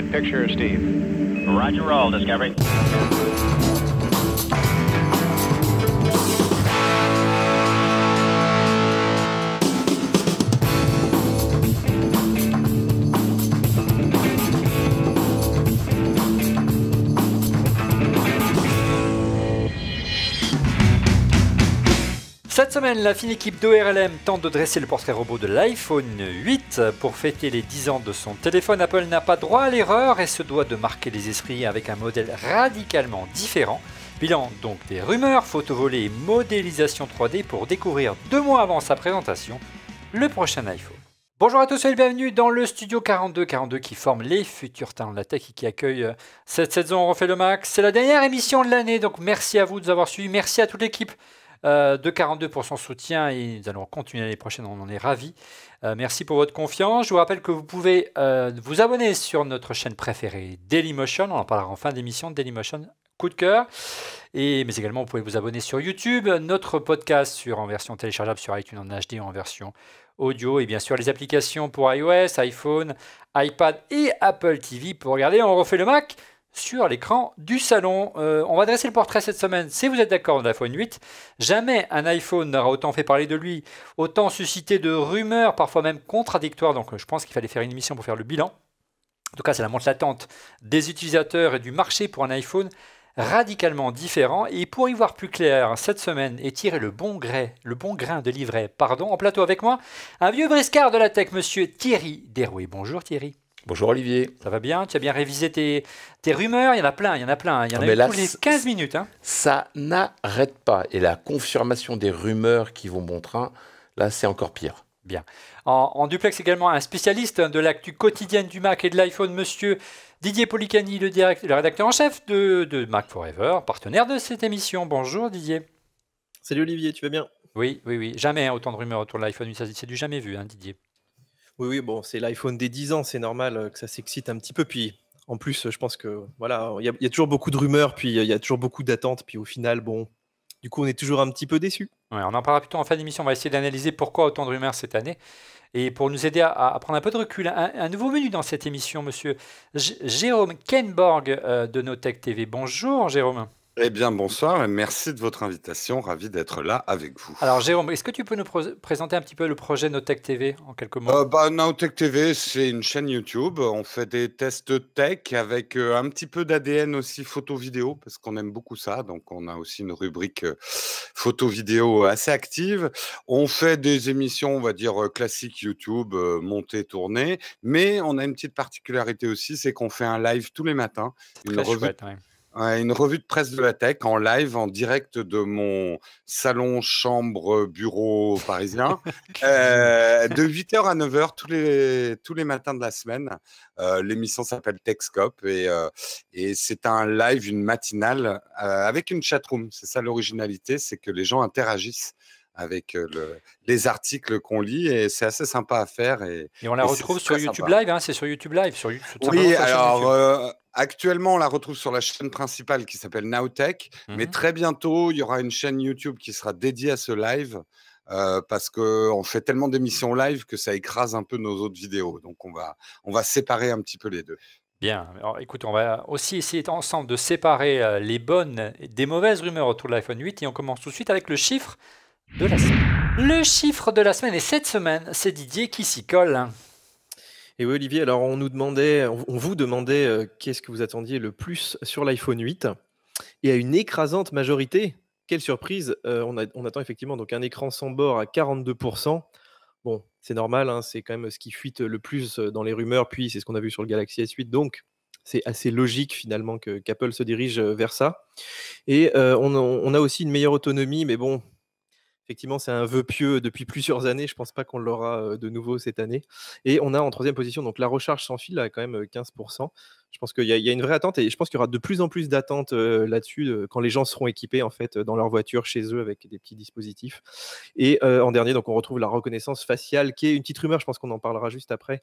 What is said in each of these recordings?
Good picture, Steve. Roger roll, Discovery. Cette semaine, la fine équipe d'ORLM tente de dresser le portrait robot de l'iPhone 8. Pour fêter les 10 ans de son téléphone, Apple n'a pas droit à l'erreur et se doit de marquer les esprits avec un modèle radicalement différent. Bilan donc des rumeurs, photos volées et modélisation 3D pour découvrir deux mois avant sa présentation le prochain iPhone. Bonjour à tous et bienvenue dans le studio 42, qui forme les futurs talents de la tech et qui accueille cette saison On refait le max. C'est la dernière émission de l'année, donc merci à vous de nous avoir suivis, merci à toute l'équipe euh, de 42 pour soutien et nous allons continuer l'année prochaine, on en est ravis. Euh, merci pour votre confiance. Je vous rappelle que vous pouvez euh, vous abonner sur notre chaîne préférée Dailymotion, on en parlera en fin d'émission, Dailymotion coup de cœur. Et, mais également, vous pouvez vous abonner sur YouTube, notre podcast sur, en version téléchargeable sur iTunes en HD, en version audio, et bien sûr les applications pour iOS, iPhone, iPad et Apple TV pour regarder On refait le Mac sur l'écran du salon. Euh, on va dresser le portrait cette semaine, si vous êtes d'accord, de l'iPhone 8. Jamais un iPhone n'aura autant fait parler de lui, autant suscité de rumeurs, parfois même contradictoires, donc euh, je pense qu'il fallait faire une émission pour faire le bilan. En tout cas, c'est la montre l'attente des utilisateurs et du marché pour un iPhone radicalement différent. Et pour y voir plus clair cette semaine et tirer le bon, le bon grain de livret, pardon, en plateau avec moi, un vieux briscard de la tech, monsieur Thierry Derouet. Bonjour Thierry. Bonjour Olivier. Ça va bien Tu as bien révisé tes, rumeurs Il y en a plein, il y en a plein. Il y en a eu tous les 15 minutes. Hein. Ça n'arrête pas. Et la confirmation des rumeurs qui vont bon train, là, c'est encore pire. Bien. En, duplex également, un spécialiste de l'actu quotidienne du Mac et de l'iPhone, monsieur Didier Policani, le, le rédacteur en chef de, Mac Forever, partenaire de cette émission. Bonjour Didier. Salut Olivier, tu vas bien Oui, oui, oui. Jamais hein, autant de rumeurs autour de l'iPhone, c'est du jamais vu, hein, Didier. Oui, oui, bon, c'est l'iPhone des 10 ans, c'est normal euh, que ça s'excite un petit peu. Puis en plus, je pense que voilà, il y, a- toujours beaucoup de rumeurs, puis euh, il y a toujours beaucoup d'attentes, puis au final, bon, du coup, on est toujours un petit peu déçu. on en parlera plutôt en fin d'émission. On va essayer d'analyser pourquoi autant de rumeurs cette année. Et pour nous aider à, prendre un peu de recul, un, nouveau menu dans cette émission, monsieur Jérôme Kenborg euh, de Notech TV. Bonjour Jérôme. Eh bien, bonsoir et merci de votre invitation. Ravi d'être là avec vous. Alors, Jérôme, est-ce que tu peux nous présenter un petit peu le projet Notech TV en quelques mots euh, bah, Notech TV, c'est une chaîne YouTube. On fait des tests tech avec euh, un petit peu d'ADN aussi photo-vidéo parce qu'on aime beaucoup ça. Donc, on a aussi une rubrique euh, photo-vidéo assez active. On fait des émissions, on va dire, euh, classiques YouTube, montées, tournées. Mais on a une petite particularité aussi, c'est qu'on fait un live tous les matins. Une une revue de presse de la tech en live, en direct de mon salon, chambre, euh, bureau parisien, euh, de 8h à 9h tous les, tous les matins de la semaine. Euh, l'émission s'appelle TechScope et, et c'est un live, une matinale avec une chatroom. C'est ça l'originalité, c'est que les gens interagissent avec le, les articles qu'on lit et c'est assez sympa à faire. Et, on la retrouve sur YouTube Live, hein, c'est sur YouTube Live. Sur, oui, alors actuellement on la retrouve sur la chaîne principale qui s'appelle Nowtech, mmh mais très bientôt il y aura une chaîne YouTube qui sera dédiée à ce live. Euh, parce qu'on fait tellement d'émissions live que ça écrase un peu nos autres vidéos. Donc on va, on va séparer un petit peu les deux. Bien. écoute, on va aussi essayer ensemble de séparer les bonnes et des mauvaises rumeurs autour de l'iPhone 8 et on commence tout de suite avec le chiffre de la semaine. Le chiffre de la semaine, et cette semaine, c'est Didier qui s'y colle. Et oui, Olivier, alors on nous demandait, on vous demandait euh, qu'est-ce que vous attendiez le plus sur l'iPhone 8. Et à une écrasante majorité, quelle surprise, euh, on, attend effectivement donc un écran sans bord à 42%. Bon, c'est normal, hein, c'est quand même ce qui fuite le plus euh, dans les rumeurs, puis c'est ce qu'on a vu sur le Galaxy S8. Donc, c'est assez logique finalement que qu'Apple se dirige vers ça. Et on, a, aussi une meilleure autonomie, mais bon, Effectivement, c'est un vœu pieux depuis plusieurs années. Je ne pense pas qu'on l'aura de nouveau cette année. Et on a en troisième position donc la recharge sans fil à quand même 15%. Je pense qu'il y, a une vraie attente et je pense qu'il y aura de plus en plus d'attentes là-dessus quand les gens seront équipés en fait dans leur voiture, chez eux avec des petits dispositifs. Et en dernier, donc on retrouve la reconnaissance faciale qui est une petite rumeur. Je pense qu'on en parlera juste après,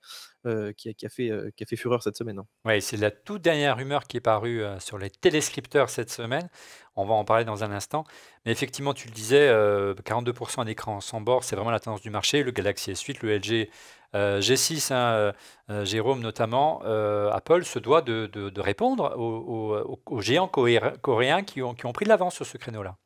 qui a, fait qui a fait fureur cette semaine. Hein. Oui, c'est la toute dernière rumeur qui est parue sur les téléscripteurs cette semaine. On va en parler dans un instant. Mais effectivement, tu le disais, 42% euh, d'écran sans bord, c'est vraiment la tendance du marché. Le Galaxy S8, le LG euh, G6, hein, euh, Jérôme notamment, Apple se doit de, répondre aux, géants coréens qui ont, qui ont pris de l'avance sur ce créneau-là.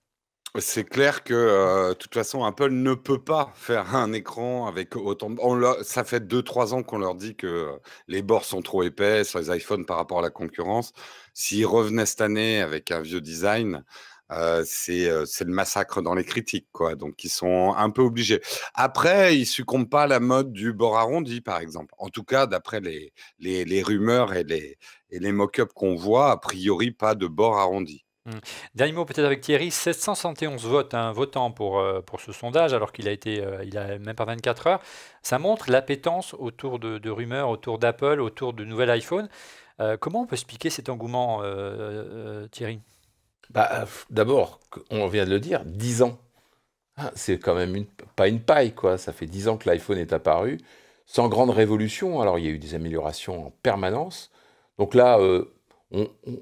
C'est clair que, euh, de toute façon, Apple ne peut pas faire un écran avec autant de... ça fait deux, trois ans qu'on leur dit que les bords sont trop épais sur les iPhones par rapport à la concurrence. S'ils revenaient cette année avec un vieux design, euh, euh, c'est le massacre dans les critiques. quoi. Donc, ils sont un peu obligés. Après, ils succombent pas à la mode du bord arrondi, par exemple. En tout cas, d'après les, les, rumeurs et les, et les mock-ups qu'on voit, a priori, pas de bord arrondi. Mmh. Dernier mot peut-être avec Thierry, 771 votes, un hein, votants pour, euh, pour ce sondage, alors qu'il a été, euh, il a même pas 24 heures. Ça montre l'appétence autour de, rumeurs, autour d'Apple, autour du nouvel iPhone. Euh, comment on peut expliquer cet engouement, Thierry bah, D'abord, on vient de le dire, 10 ans. Ah, c'est quand même une, pas une paille, quoi. Ça fait 10 ans que l'iPhone est apparu, sans grande révolution. Alors, il y a eu des améliorations en permanence. Donc là,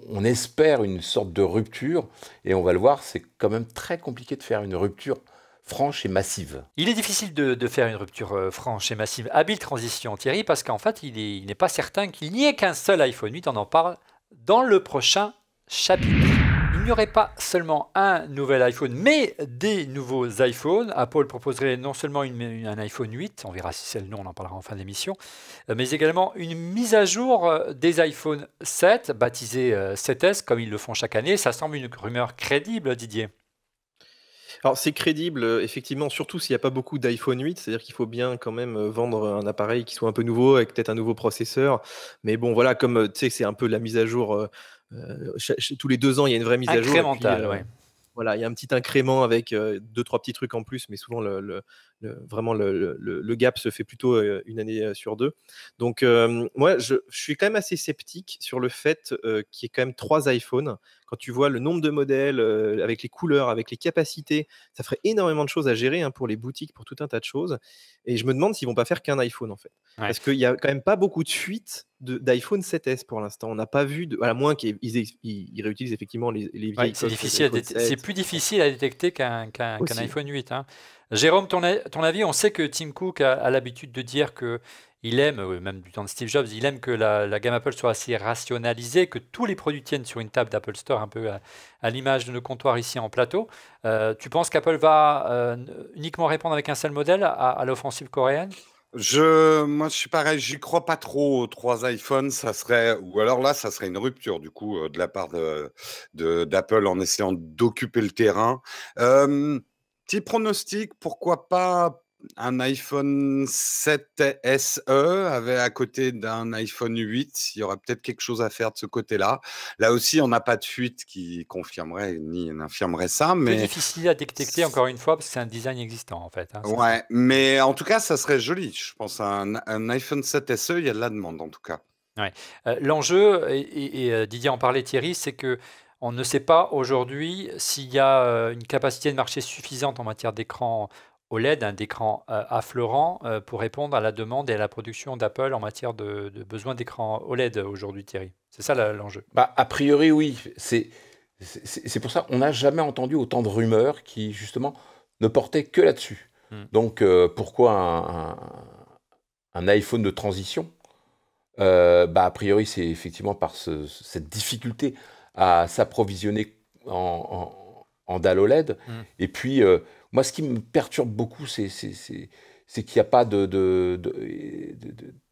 on, espère une sorte de rupture, et on va le voir, c'est quand même très compliqué de faire une rupture franche et massive. Il est difficile de, faire une rupture euh, franche et massive. Habile transition, Thierry, parce qu'en fait, il n'est pas certain qu'il n'y ait qu'un seul iPhone 8, on en parle dans le prochain chapitre il n'y aurait pas seulement un nouvel iPhone, mais des nouveaux iPhones. Apple proposerait non seulement un iPhone 8, on verra si c'est le nom, on en parlera en fin d'émission, euh, mais également une mise à jour euh, des iPhone 7, baptisé 7S, euh, comme ils le font chaque année. Ça semble une rumeur crédible, Didier. Alors c'est crédible, effectivement, surtout s'il n'y a pas beaucoup d'iPhone 8, c'est-à-dire qu'il faut bien quand même vendre un appareil qui soit un peu nouveau, avec peut-être un nouveau processeur. Mais bon, voilà, comme tu sais, c'est un peu la mise à jour euh, tous les deux ans, il y a une vraie mise à jour. Incrémentale, euh, Voilà, il y a un petit incrément avec euh, deux, trois petits trucs en plus, mais souvent le, vraiment le, gap se fait plutôt euh, une année euh, sur deux. Donc moi, je, suis quand même assez sceptique sur le fait euh, qu'il y ait quand même trois iPhones. Quand tu vois le nombre de modèles, avec les couleurs, avec les capacités, ça ferait énormément de choses à gérer hein, pour les boutiques, pour tout un tas de choses. Et je me demande s'ils vont pas faire qu'un iPhone en fait. Parce qu'il n'y a quand même pas beaucoup de fuites d'iPhone 7S pour l'instant. On n'a pas vu, de, à moins qu'ils réutilisent effectivement les, les C'est plus difficile à détecter qu'un iPhone 8. Hein. Jérôme, ton, ton, avis, on sait que Tim Cook a, l'habitude de dire que il aime, euh, même du temps de Steve Jobs, il aime que la, gamme Apple soit assez rationalisée, que tous les produits tiennent sur une table d'Apple Store, un peu à, l'image de nos comptoirs ici en plateau. Euh, tu penses qu'Apple va euh, uniquement répondre avec un seul modèle à, l'offensive coréenne je, moi, je suis pareil, j'y crois pas trop. aux Trois iPhones, ça serait, ou alors là, ça serait une rupture du coup de la part d'Apple en essayant d'occuper le terrain. Petit pronostic, pourquoi pas un iPhone 7 SE avec à côté d'un iPhone 8, il y aura peut-être quelque chose à faire de ce côté-là. Là aussi, on n'a pas de fuite qui confirmerait ni infirmerait ça, mais difficile à détecter encore une fois parce que c'est un design existant en fait. Hein, ouais, mais en tout cas, ça serait joli. Je pense un, un iPhone 7 SE, il y a de la demande en tout cas. Ouais. Euh, l'enjeu et, euh, Didier en parlait Thierry, c'est que on ne sait pas aujourd'hui s'il y a euh, une capacité de marché suffisante en matière d'écran OLED, hein, d'écran euh, affleurant, euh, pour répondre à la demande et à la production d'Apple en matière de, besoin d'écran OLED aujourd'hui, Thierry. C'est ça l'enjeu bah, A priori, oui. C'est, pour ça qu'on n'a jamais entendu autant de rumeurs qui, justement, ne portaient que là-dessus. Hmm. Donc, pourquoi un, iPhone de transition bah, A priori, c'est effectivement par cette difficulté à s'approvisionner en, en, en, OLED. Mm. Et puis, euh, moi, ce qui me perturbe beaucoup, c'est qu'il n'y a pas de,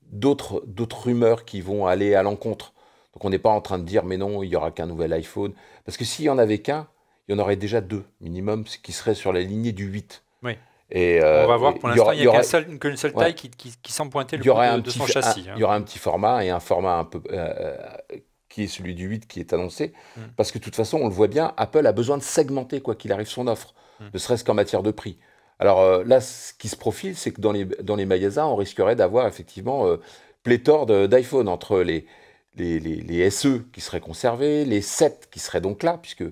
d'autres, d'autres rumeurs qui vont aller à l'encontre. Donc, on n'est pas en train de dire, mais non, il n'y aura qu'un nouvel iPhone. Parce que s'il n'y en avait qu'un, il y en aurait déjà deux minimum, ce qui serait sur la lignée du 8. Oui. Et euh, on va voir, pour l'instant, il n'y a, qu'une seule taille qui, qui, semble pointer le y de, un son châssis. Hein. Il y aura un petit format et un format un peu, euh, qui est celui du 8 qui est annoncé, mm. parce que de toute façon, on le voit bien, Apple a besoin de segmenter, quoi qu'il arrive, son offre, mm. ne serait-ce qu'en matière de prix. Alors euh, là, ce qui se profile, c'est que dans les, dans les magasins, on risquerait d'avoir effectivement euh, pléthore d'iPhone entre les les, les, les, SE qui seraient conservés, les 7 qui seraient donc là, puisque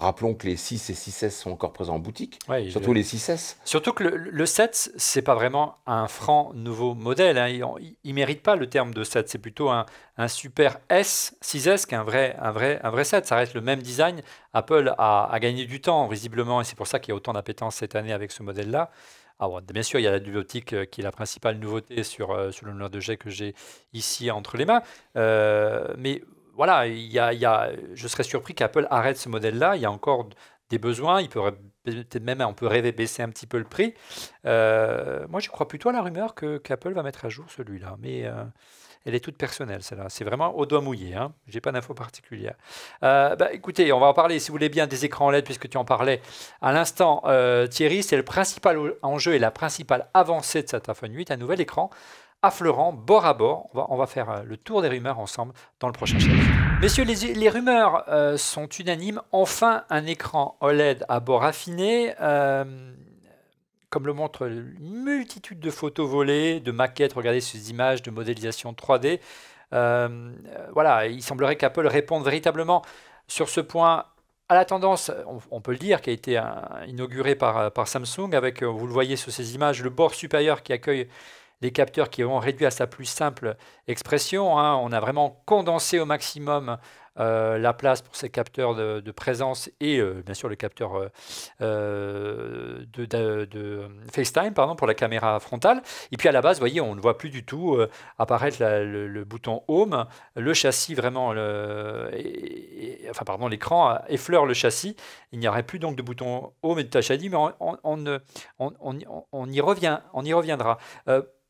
Rappelons que les 6 et 6S sont encore présents en boutique, surtout les 6S. Surtout que le, 7, 7, c'est pas vraiment un franc nouveau modèle. Hein. Il, ne mérite pas le terme de 7. C'est plutôt un, super S, 6S, qu'un vrai, un vrai, un vrai 7. Ça reste le même design. Apple a, gagné du temps, visiblement, et c'est pour ça qu'il y a autant d'appétence cette année avec ce modèle-là. Ah bien sûr, il y a la bibliothèque euh, qui est la principale nouveauté sur, euh, sur le noir de jet que j'ai ici entre les mains. Euh, mais voilà, il y a, je serais surpris qu'Apple arrête ce modèle-là. Il y a encore des besoins. Il peut peut-être même, on peut rêver baisser un petit peu le prix. Euh, moi, je crois plutôt à la rumeur que qu'Apple va mettre à jour celui-là, mais euh, elle est toute personnelle, celle-là. C'est vraiment au doigt mouillé. Hein. je n'ai pas d'infos particulières. Euh, bah, écoutez, on va en parler, si vous voulez bien, des écrans LED, puisque tu en parlais à l'instant, Thierry. C'est le principal enjeu et la principale avancée de cette iPhone 8, un nouvel écran affleurant, bord à bord. On va, faire euh, le tour des rumeurs ensemble dans le prochain chapitre. Messieurs, les, rumeurs euh, sont unanimes. Enfin, un écran OLED à bord affiné. Euh, comme le montre une multitude de photos volées, de maquettes, regardez ces images de modélisation 3D. voilà, il semblerait qu'Apple réponde véritablement sur ce point à la tendance, on, peut le dire, qui a été inaugurée par, par Samsung, avec, vous le voyez sur ces images, le bord supérieur qui accueille les capteurs qui ont réduit à sa plus simple expression. Hein. On a vraiment condensé au maximum euh, la place pour ces capteurs de, présence et euh, bien sûr le capteur euh, de, FaceTime pardon, pour la caméra frontale. Et puis à la base, vous voyez, on ne voit plus du tout apparaître le, bouton Home. Le châssis vraiment, enfin pardon, l'écran effleure le châssis. Il n'y aurait plus donc de bouton Home et de à ID, mais on, on y revient, on y reviendra.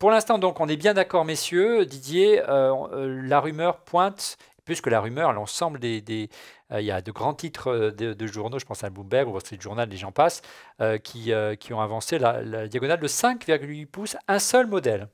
Pour l'instant, donc, on est bien d'accord, messieurs. Didier, euh, euh, la rumeur pointe, puisque la rumeur, l'ensemble des. Euh, il y a de grands titres de, journaux, je pense à Bloomberg ou Street Journal, les gens passent, qui, qui, ont avancé la, la diagonale de 5,8 pouces, un seul modèle.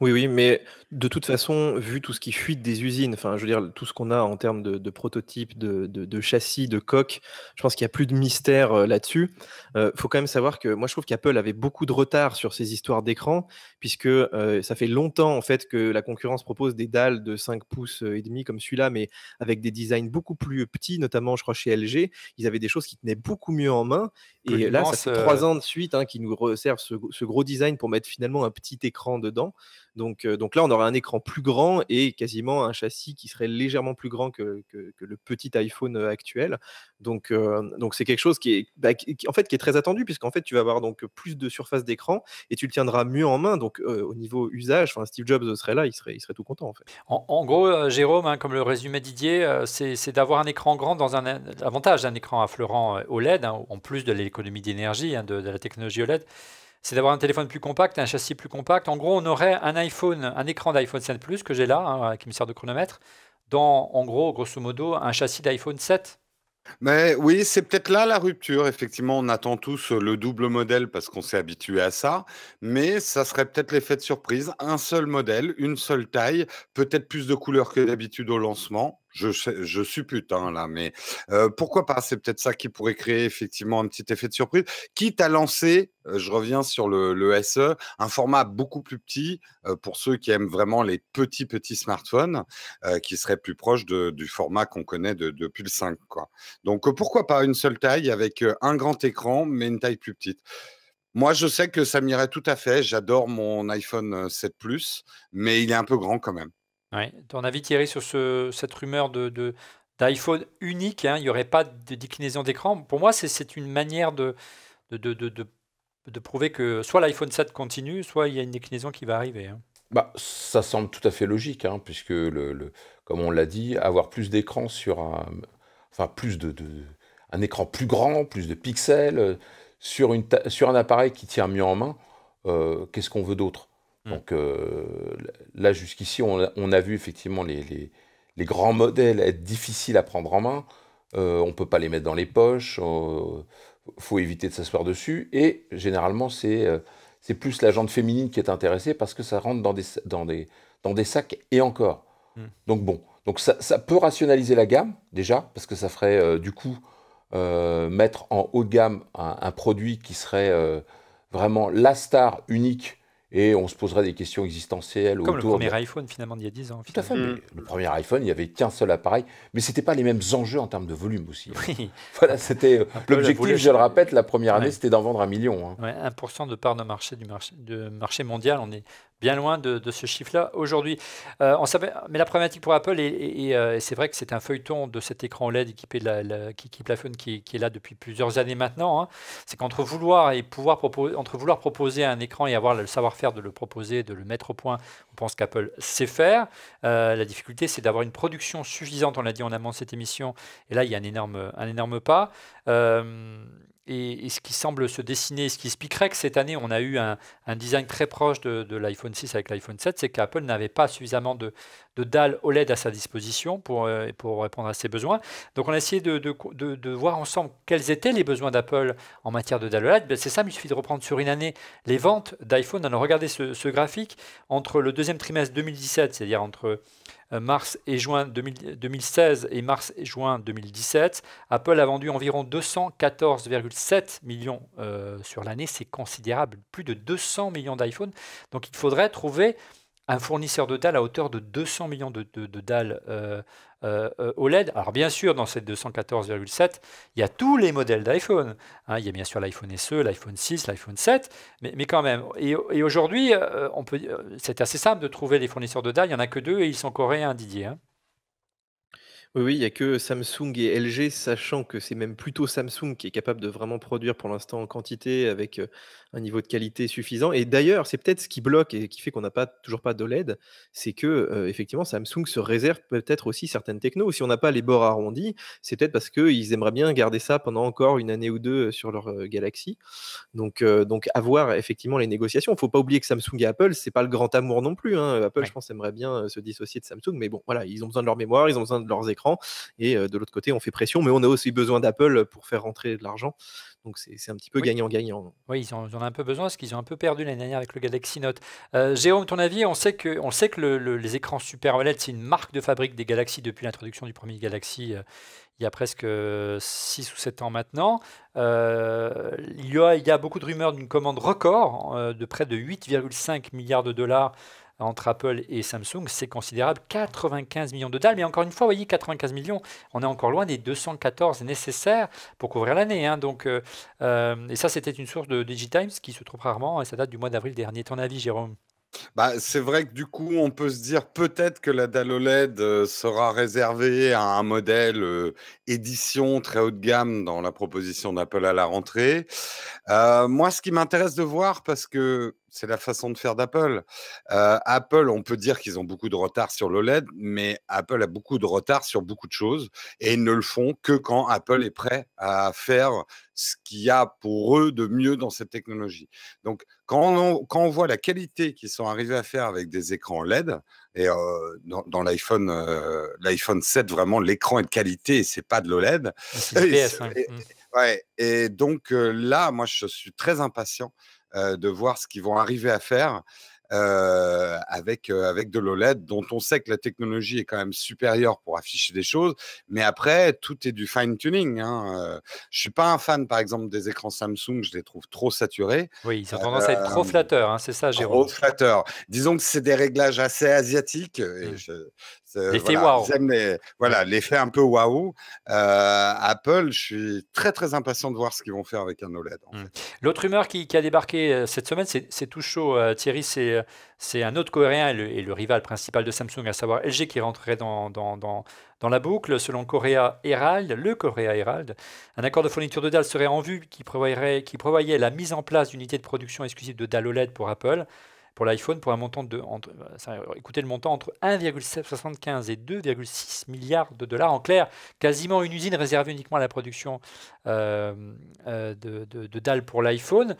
Oui, oui, mais de toute façon, vu tout ce qui fuite des usines, enfin, je veux dire, tout ce qu'on a en termes de, prototypes, de, châssis, de coques, je pense qu'il n'y a plus de mystère euh, là-dessus. Il euh, faut quand même savoir que moi, je trouve qu'Apple avait beaucoup de retard sur ces histoires d'écran, puisque euh, ça fait longtemps, en fait, que la concurrence propose des dalles de 5 pouces et demi comme celui-là, mais avec des designs beaucoup plus petits, notamment, je crois, chez LG, ils avaient des choses qui tenaient beaucoup mieux en main. Et là, ça fait trois ans de suite hein, qu'ils nous resservent ce, ce, gros design pour mettre finalement un petit écran dedans. Donc, là, on aura un écran plus grand et quasiment un châssis qui serait légèrement plus grand que, le petit iPhone actuel. Donc, c'est quelque chose qui est, bah, en fait, qui est très attendu puisqu'en fait, tu vas avoir donc plus de surface d'écran et tu le tiendras mieux en main. Donc, au niveau usage, Steve Jobs serait là, il serait, tout content en gros, Jérôme, hein, comme le résumait Didier, c'est d'avoir un écran grand dans un, avantage d'un écran affleurant OLED, hein, en plus de l'économie d'énergie, hein, de, de la technologie OLED c'est d'avoir un téléphone plus compact, un châssis plus compact. En gros, on aurait un iPhone, un écran d'iPhone 7 Plus que j'ai là, qui me sert de chronomètre, dans, en gros, grosso modo, un châssis d'iPhone 7. Mais oui, c'est peut-être là la rupture. Effectivement, on attend tous euh, le double modèle parce qu'on s'est habitué à ça, mais ça serait peut-être l'effet de surprise. Un seul modèle, une seule taille, peut-être plus de couleurs que d'habitude au lancement. Je, suis putain là, mais pourquoi pas C'est peut-être ça qui pourrait créer effectivement un petit effet de surprise. Quitte à lancer, je reviens sur le, SE, e, un format beaucoup plus petit pour ceux qui aiment vraiment les petits petits smartphones, qui seraient plus proche du format qu'on connaît depuis le 5. Donc pourquoi pas une seule taille avec un grand écran, mais une taille plus petite. Moi, je sais que ça m'irait tout à fait. J'adore mon iPhone 7 Plus, mais il est un peu grand quand même. Ouais. Ton avis Thierry sur ce, cette rumeur de, d'iPhone unique, hein, il n'y aurait pas de déclinaison d'écran. Pour moi, c'est, une manière de, de, prouver que soit l'iPhone 7 continue, soit il y a une déclinaison qui va arriver. Hein. Bah, ça semble tout à fait logique, hein, puisque, le, comme on l'a dit, avoir plus d'écran sur un. Enfin, plus de, Un écran plus grand, plus de pixels, euh, sur, une sur un appareil qui tient mieux en main, euh, qu'est-ce qu'on veut d'autre Mm. Donc euh, là, jusqu'ici, on, a vu effectivement les, grands modèles être difficiles à prendre en main. Euh, on ne peut pas les mettre dans les poches. Euh, faut éviter de s'asseoir dessus. Et généralement, c'est c'est plus la jante féminine qui est intéressée parce que ça rentre dans des, des, dans des sacs et encore. Mm. Donc bon, donc ça, peut rationaliser la gamme déjà, parce que ça ferait du coup mettre en haut de gamme un, produit qui serait vraiment la star unique et on se poserait des questions existentielles autour. Comme le premier iPhone, finalement, il y a 10 ans. Tout à fait. Le premier iPhone, il n'y avait qu'un seul appareil, mais ce n'était pas les mêmes enjeux en termes de volume aussi. Hein. Oui. Voilà, c'était euh, l'objectif, je le répète, la première année, c'était d'en vendre un million. Hein. 1% de part de marché, du marché mondial, on est, bien loin de, ce chiffre-là aujourd'hui. Euh, mais la problématique pour Apple, euh, et, c'est vrai que c'est un feuilleton de cet écran LED équipé de la, qui, qui, est là depuis plusieurs années maintenant, hein. c'est qu'entre vouloir et pouvoir proposer, entre vouloir proposer un écran et avoir le savoir-faire de le proposer, de le mettre au point, on pense qu'Apple sait faire. Euh, la difficulté, c'est d'avoir une production suffisante. On l'a dit en amont de cette émission, et là, il y a un énorme, un énorme pas. Et, ce qui semble se dessiner, ce qui expliquerait que cette année, on a eu un, design très proche de, l'iPhone 6 avec l'iPhone 7, c'est qu'Apple n'avait pas suffisamment de, de dalles OLED à sa disposition pour, euh, pour répondre à ses besoins. Donc, on a essayé de, voir ensemble quels étaient les besoins d'Apple en matière de dalles OLED. Ben, c'est ça, il suffit de reprendre sur une année les ventes d'iPhone. Alors, regardez ce, ce graphique. Entre le deuxième trimestre 2017, c'est-à-dire entre euh, mars et juin 2016 et mars et juin 2017, Apple a vendu environ 214,7 millions euh, sur l'année. C'est considérable, plus de 200 millions d'iPhone. Donc il faudrait trouver un fournisseur de dalles à hauteur de 200 millions de, de dalles euh, euh, euh, OLED. Alors bien sûr, dans cette 214,7, il y a tous les modèles d'iPhone. Hein. il y a bien sûr l'iPhone SE, l'iPhone 6, l'iPhone 7, mais, quand même. Et, aujourd'hui, euh, on c'est assez simple de trouver les fournisseurs de dalle Il n'y en a que deux et ils sont coréens, Didier. Hein. Oui, oui, il n'y a que Samsung et LG, sachant que c'est même plutôt Samsung qui est capable de vraiment produire pour l'instant en quantité avec un niveau de qualité suffisant. Et d'ailleurs, c'est peut-être ce qui bloque et qui fait qu'on n'a pas, toujours pas d'OLED, c'est que euh, effectivement Samsung se réserve peut-être aussi certaines technos. Si on n'a pas les bords arrondis, c'est peut-être parce qu'ils aimeraient bien garder ça pendant encore une année ou deux euh, sur leur euh, Galaxy. Donc, donc avoir effectivement les négociations. Il ne faut pas oublier que Samsung et Apple, c'est pas le grand amour non plus. Hein. Apple, je pense, aimerait bien se dissocier de Samsung, mais bon, voilà, ils ont besoin de leur mémoire, ils ont besoin de leurs écrans. Et de l'autre côté, on fait pression, mais on a aussi besoin d'Apple pour faire rentrer de l'argent. Donc c'est un petit peu gagnant-gagnant. Oui. ils en ont un peu besoin parce qu'ils ont un peu perdu l'année dernière avec le Galaxy Note. Euh, Jérôme, ton avis, on sait que, on sait que les écrans Super OLED, c'est une marque de fabrique des Galaxies depuis l'introduction du premier Galaxy euh, il y a presque 6 euh, ou 7 ans maintenant. il, y a, beaucoup de rumeurs d'une commande record de près de 8,5 milliards de dollars entre Apple et Samsung, c'est considérable, 95 millions de dalles. Mais encore une fois, vous voyez, 95 millions, on est encore loin des 214 nécessaires pour couvrir l'année. Hein. donc, euh, euh, et ça, c'était une source de Digitimes qui se trouve rarement, et ça date du mois d'avril dernier. Ton avis, Jérôme bah, c'est vrai que du coup, on peut se dire peut-être que la dalle OLED euh, sera réservée à un modèle édition très haut de gamme dans la proposition d'Apple à la rentrée. moi, ce qui m'intéresse de voir, parce que c'est la façon de faire d'Apple. Euh, Apple, on peut dire qu'ils ont beaucoup de retard sur l'OLED, mais Apple a beaucoup de retard sur beaucoup de choses et ils ne le font que quand Apple est prêt à faire ce qu'il y a pour eux de mieux dans cette technologie. Donc, quand on, quand on voit la qualité qu'ils sont arrivés à faire avec des écrans LED, et euh, dans, l'iPhone, euh, l'iPhone 7, vraiment, l'écran est de qualité et c'est pas de l'OLED. Ah, mmh. et donc là, moi, je suis très impatient euh, de voir ce qu'ils vont arriver à faire. Euh, avec, euh, avec de l'OLED, dont on sait que la technologie est quand même supérieure pour afficher des choses. Mais après, tout est du fine-tuning. Hein. je suis pas un fan, par exemple, des écrans Samsung. Je les trouve trop saturés. Oui, ils ont tendance à être trop flatteurs. Hein, c'est ça, Jérôme. Trop flatteurs. Disons que c'est des réglages assez asiatiques. Et mmh. Euh, l'effet voilà, waouh. Les, voilà, l'effet un peu waouh. Euh, Apple, je suis très très impatient de voir ce qu'ils vont faire avec un OLED. Hmm. L'autre rumeur qui, a débarqué euh, cette semaine, c'est tout chaud, Thierry, c'est un autre Coréen et le, rival principal de Samsung, à savoir LG, qui rentrerait dans, la boucle. Selon Korea Herald, le Korea Herald, un accord de fourniture de dalles serait en vue qui prévoyait, qui prévoyait la mise en place d'unités de production exclusive de dalles OLED pour Apple pour l'iPhone pour un montant de entre, euh, euh, écoutez le montant entre 1,75 et 2,6 milliards de dollars. En clair, quasiment une usine réservée uniquement à la production euh, de, de, dalles pour l'iPhone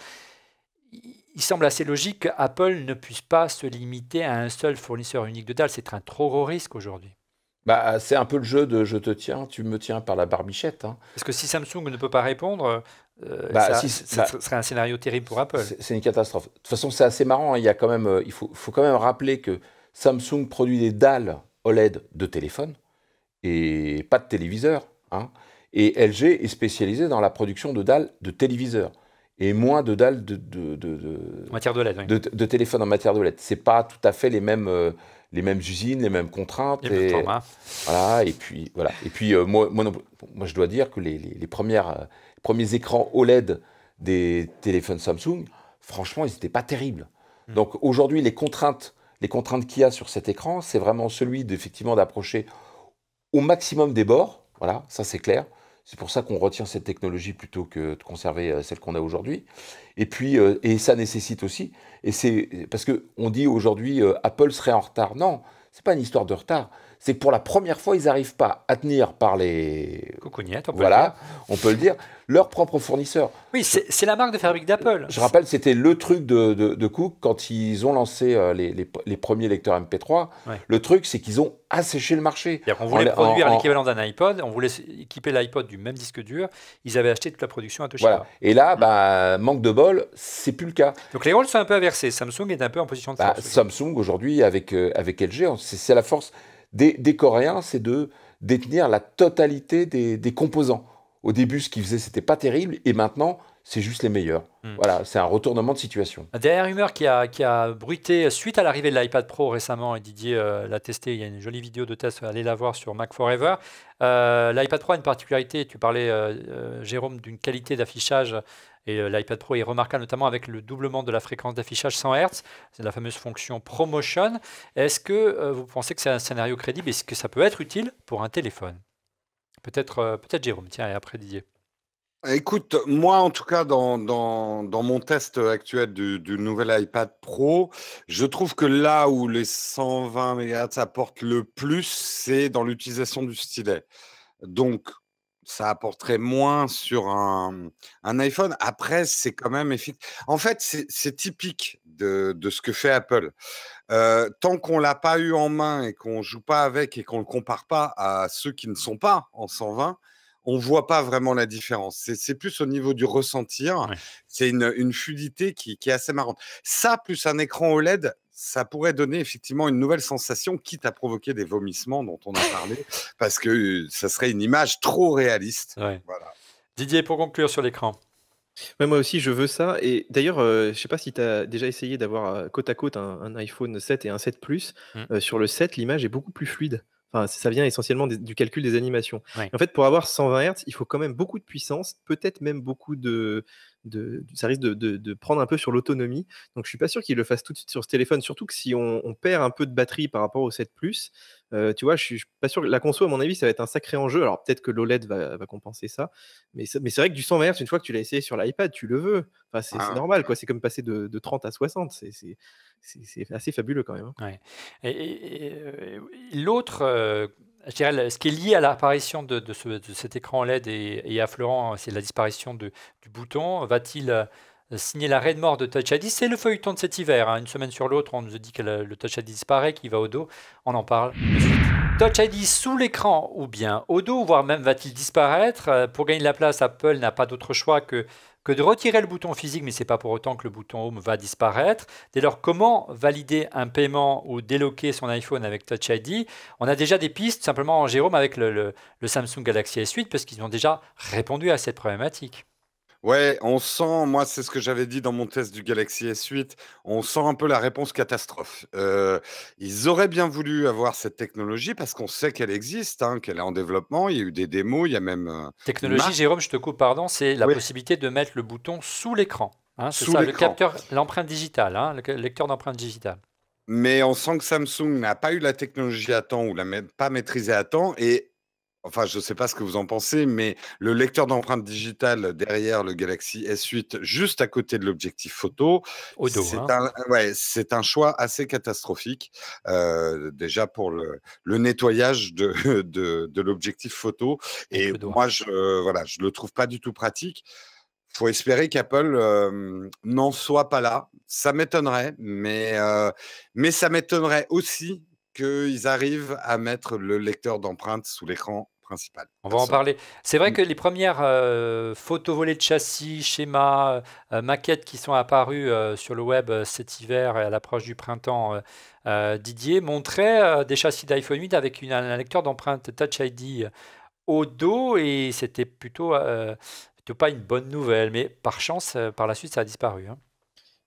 il semble assez logique qu'Apple ne puisse pas se limiter à un seul fournisseur unique de dalles. C'est un trop gros risque aujourd'hui. Bah, c'est un peu le jeu de je te tiens, tu me tiens par la barbichette. Hein. Parce que si Samsung ne peut pas répondre, ce euh, bah, si, serait un scénario terrible pour Apple. C'est une catastrophe. De toute façon, c'est assez marrant. Hein. il, y a quand même, euh, il faut, faut, quand même rappeler que Samsung produit des dalles OLED de téléphone et pas de téléviseur. Hein. et LG est spécialisé dans la production de dalles de téléviseurs et moins de dalles de, de, de, matière e de, de, téléphone en matière de LED. C'est pas tout à fait les mêmes, euh, les mêmes usines, les mêmes contraintes. et, voilà, et puis, voilà. Et puis moi, moi, moi, je dois dire que les, les premières premiers écrans OLED des téléphones Samsung, franchement, ils n'étaient pas terribles. Hmm. Donc aujourd'hui, les contraintes, les contraintes qu'il y a sur cet écran, c'est vraiment celui d'effectivement d'approcher au maximum des bords. Voilà, ça c'est clair. C'est pour ça qu'on retient cette technologie plutôt que de conserver euh, celle qu'on a aujourd'hui. Et puis, euh, et ça nécessite aussi. Et c'est parce qu'on dit aujourd'hui euh, Apple serait en retard. Non, n'est pas une histoire de retard c'est pour la première fois, ils n'arrivent pas à tenir par les cocognettes, on peut voilà, on peut le dire, leur propre fournisseur. Oui, c'est la marque de fabrique d'Apple. Je rappelle, c'était le truc de, de, Cook quand ils ont lancé euh, les, premiers lecteurs MP3. Le truc, c'est qu'ils ont asséché le marché. On voulait produire l'équivalent d'un iPod, on voulait équiper l'iPod du même disque dur. Ils avaient acheté toute la production à Toshiba. Voilà. Et là, bah, manque de bol, c'est plus le cas. Donc les rôles sont un peu inversés. Samsung est un peu en position de bah, Samsung aujourd'hui avec euh, avec LG, c'est la force des, Coréens, c'est de détenir la totalité des, composants. Au début, ce qu'ils faisaient, c'était pas terrible, et maintenant, c'est juste les meilleurs. Hmm. Voilà, c'est un retournement de situation. derrière dernière rumeur qui a, qui a bruité suite à l'arrivée de l'iPad Pro récemment, et Didier euh, l'a testé, il y a une jolie vidéo de test, allez la voir sur Mac Forever. Euh, L'iPad Pro a une particularité, tu parlais, euh, Jérôme, d'une qualité d'affichage et euh, l'iPad Pro est remarquable notamment avec le doublement de la fréquence d'affichage 100 Hz, c'est la fameuse fonction ProMotion. Est-ce que euh, vous pensez que c'est un scénario crédible Est-ce que ça peut être utile pour un téléphone Peut-être euh, peut-être Jérôme, tiens, et après Didier. Écoute, moi en tout cas, dans, dans, mon test actuel du, du, nouvel iPad Pro, je trouve que là où les 120 MHz apportent le plus, c'est dans l'utilisation du stylet. Donc, ça apporterait moins sur un, un iPhone. Après, c'est quand même En fait, c'est typique de, ce que fait Apple. Euh, tant qu'on l'a pas eu en main et qu'on joue pas avec et qu'on le compare pas à ceux qui ne sont pas en 120, on ne voit pas vraiment la différence. C'est plus au niveau du ressentir. C'est une, fluidité qui, qui, est assez marrante. Ça, plus un écran OLED, ça pourrait donner effectivement une nouvelle sensation, quitte à provoquer des vomissements dont on a parlé, parce que euh, ça serait une image trop réaliste. Didier, pour conclure sur l'écran. moi aussi, je veux ça. Et d'ailleurs, euh, je ne sais pas si tu as déjà essayé d'avoir euh, côte à côte un, iPhone 7 et un 7 Plus. Mmh. sur le 7, l'image est beaucoup plus fluide. Enfin, ça vient essentiellement du calcul des animations. En fait, pour avoir 120 Hz, il faut quand même beaucoup de puissance, peut-être même beaucoup de, ça risque de, prendre un peu sur l'autonomie. Donc je suis pas sûr qu'il le fasse tout de suite sur ce téléphone, surtout que si on, perd un peu de batterie par rapport au 7 Plus, euh, tu vois, je suis pas sûr. La conso, à mon avis, ça va être un sacré enjeu. Alors peut-être que l'OLED va, compenser ça, mais, mais c'est vrai que du 120 Hz, une fois que tu l'as essayé sur l'iPad, tu le veux. c'est ah. normal, quoi. C'est comme passer de, 30 à 60. C'est assez fabuleux quand même. Hein. et euh, l'autre euh, je ce qui est lié à l'apparition de, cet écran LED et, à affleurant, hein, c'est la disparition du bouton. Va-t-il euh, signer l'arrêt de mort de Touch ID C'est le feuilleton de cet hiver. Hein. Une semaine sur l'autre, on nous dit que le, Touch ID disparaît, qu'il va au dos. On en parle. Touch ID sous l'écran ou bien au dos, voire même va-t-il disparaître euh, Pour gagner la place, Apple n'a pas d'autre choix que que de retirer le bouton physique, mais ce n'est pas pour autant que le bouton Home va disparaître. Dès lors, comment valider un paiement ou déloquer son iPhone avec Touch ID On a déjà des pistes, simplement, Jérôme, avec le, le Samsung Galaxy S8, parce qu'ils ont déjà répondu à cette problématique. Ouais, on sent, moi c'est ce que j'avais dit dans mon test du Galaxy S8, on sent un peu la réponse catastrophe. Euh, ils auraient bien voulu avoir cette technologie parce qu'on sait qu'elle existe, hein, qu'elle est en développement, il y a eu des démos, il y a même... Euh, technologie, Jérôme, je te coupe, pardon, c'est la possibilité de mettre le bouton sous l'écran. Hein, c'est le capteur, l'empreinte digitale, hein, le lecteur d'empreinte digitale. Mais on sent que Samsung n'a pas eu la technologie à temps ou l'a pas maîtrisée à temps. Et Enfin, je ne sais pas ce que vous en pensez, mais le lecteur d'empreintes digitales derrière le Galaxy S8, juste à côté de l'objectif photo, hein. c'est un, choix assez catastrophique, euh, déjà pour le, nettoyage de, l'objectif photo. Et moi, je ne voilà, je le trouve pas du tout pratique Il faut espérer qu'Apple euh, n'en soit pas là. Ça m'étonnerait, mais, euh, mais ça m'étonnerait aussi qu'ils arrivent à mettre le lecteur d'empreintes sous l'écran on va en parler. C'est vrai mm. que les premières euh, photos volées de châssis, schémas, euh, euh, maquettes qui sont apparues sur le web cet hiver et à l'approche du printemps, Didier, montraient des châssis d'iPhone 8 avec une, un lecteur d'empreintes Touch ID au dos et c'était plutôt, pas une bonne nouvelle. Mais par chance, par la suite, ça a disparu. Hein.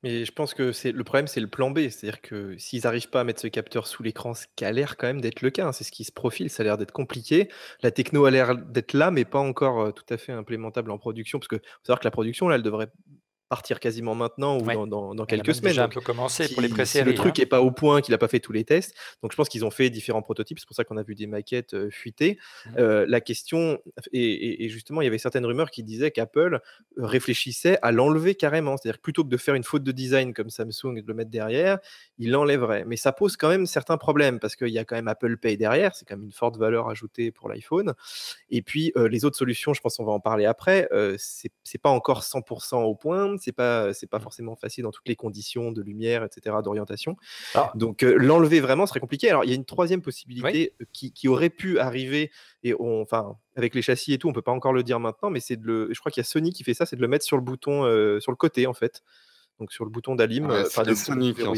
Mais je pense que c'est le problème, c'est le plan B. C'est-à-dire que s'ils n'arrivent pas à mettre ce capteur sous l'écran, ce qui a l'air quand même d'être le cas, hein. c'est ce qui se profile, ça a l'air d'être compliqué. La techno a l'air d'être là, mais pas encore euh, tout à fait implémentable en production, parce que faut savoir que la production, là, elle devrait partir quasiment maintenant ou dans, quelques semaines. Déjà un peu commencé pour les presser. le truc n'est hein. pas au point, qu'il n'a pas fait tous les tests. Donc je pense qu'ils ont fait différents prototypes. C'est pour ça qu'on a vu des maquettes fuiter. Euh, fuitées. Mmh. Euh, la question, et, justement, il y avait certaines rumeurs qui disaient qu'Apple euh, réfléchissait à l'enlever carrément. C'est-à-dire que plutôt que de faire une faute de design comme Samsung et de le mettre derrière, il l'enlèverait. Mais ça pose quand même certains problèmes parce qu'il y a quand même Apple Pay derrière. C'est quand même une forte valeur ajoutée pour l'iPhone. Et puis les autres solutions, je pense qu'on va en parler après, c'est pas encore 100% au point c'est pas c'est pas mmh. forcément facile dans toutes les conditions de lumière, etc., d'orientation. Donc euh, l'enlever vraiment serait compliqué. Alors il y a une troisième possibilité euh, qui, qui, aurait pu arriver et enfin avec les châssis et tout, on peut pas encore le dire maintenant, mais c'est de le, je crois qu'il y a Sony qui fait ça, c'est de le mettre sur le bouton euh, sur le côté en fait, donc sur le bouton d'alim, ah, enfin de Sony qui en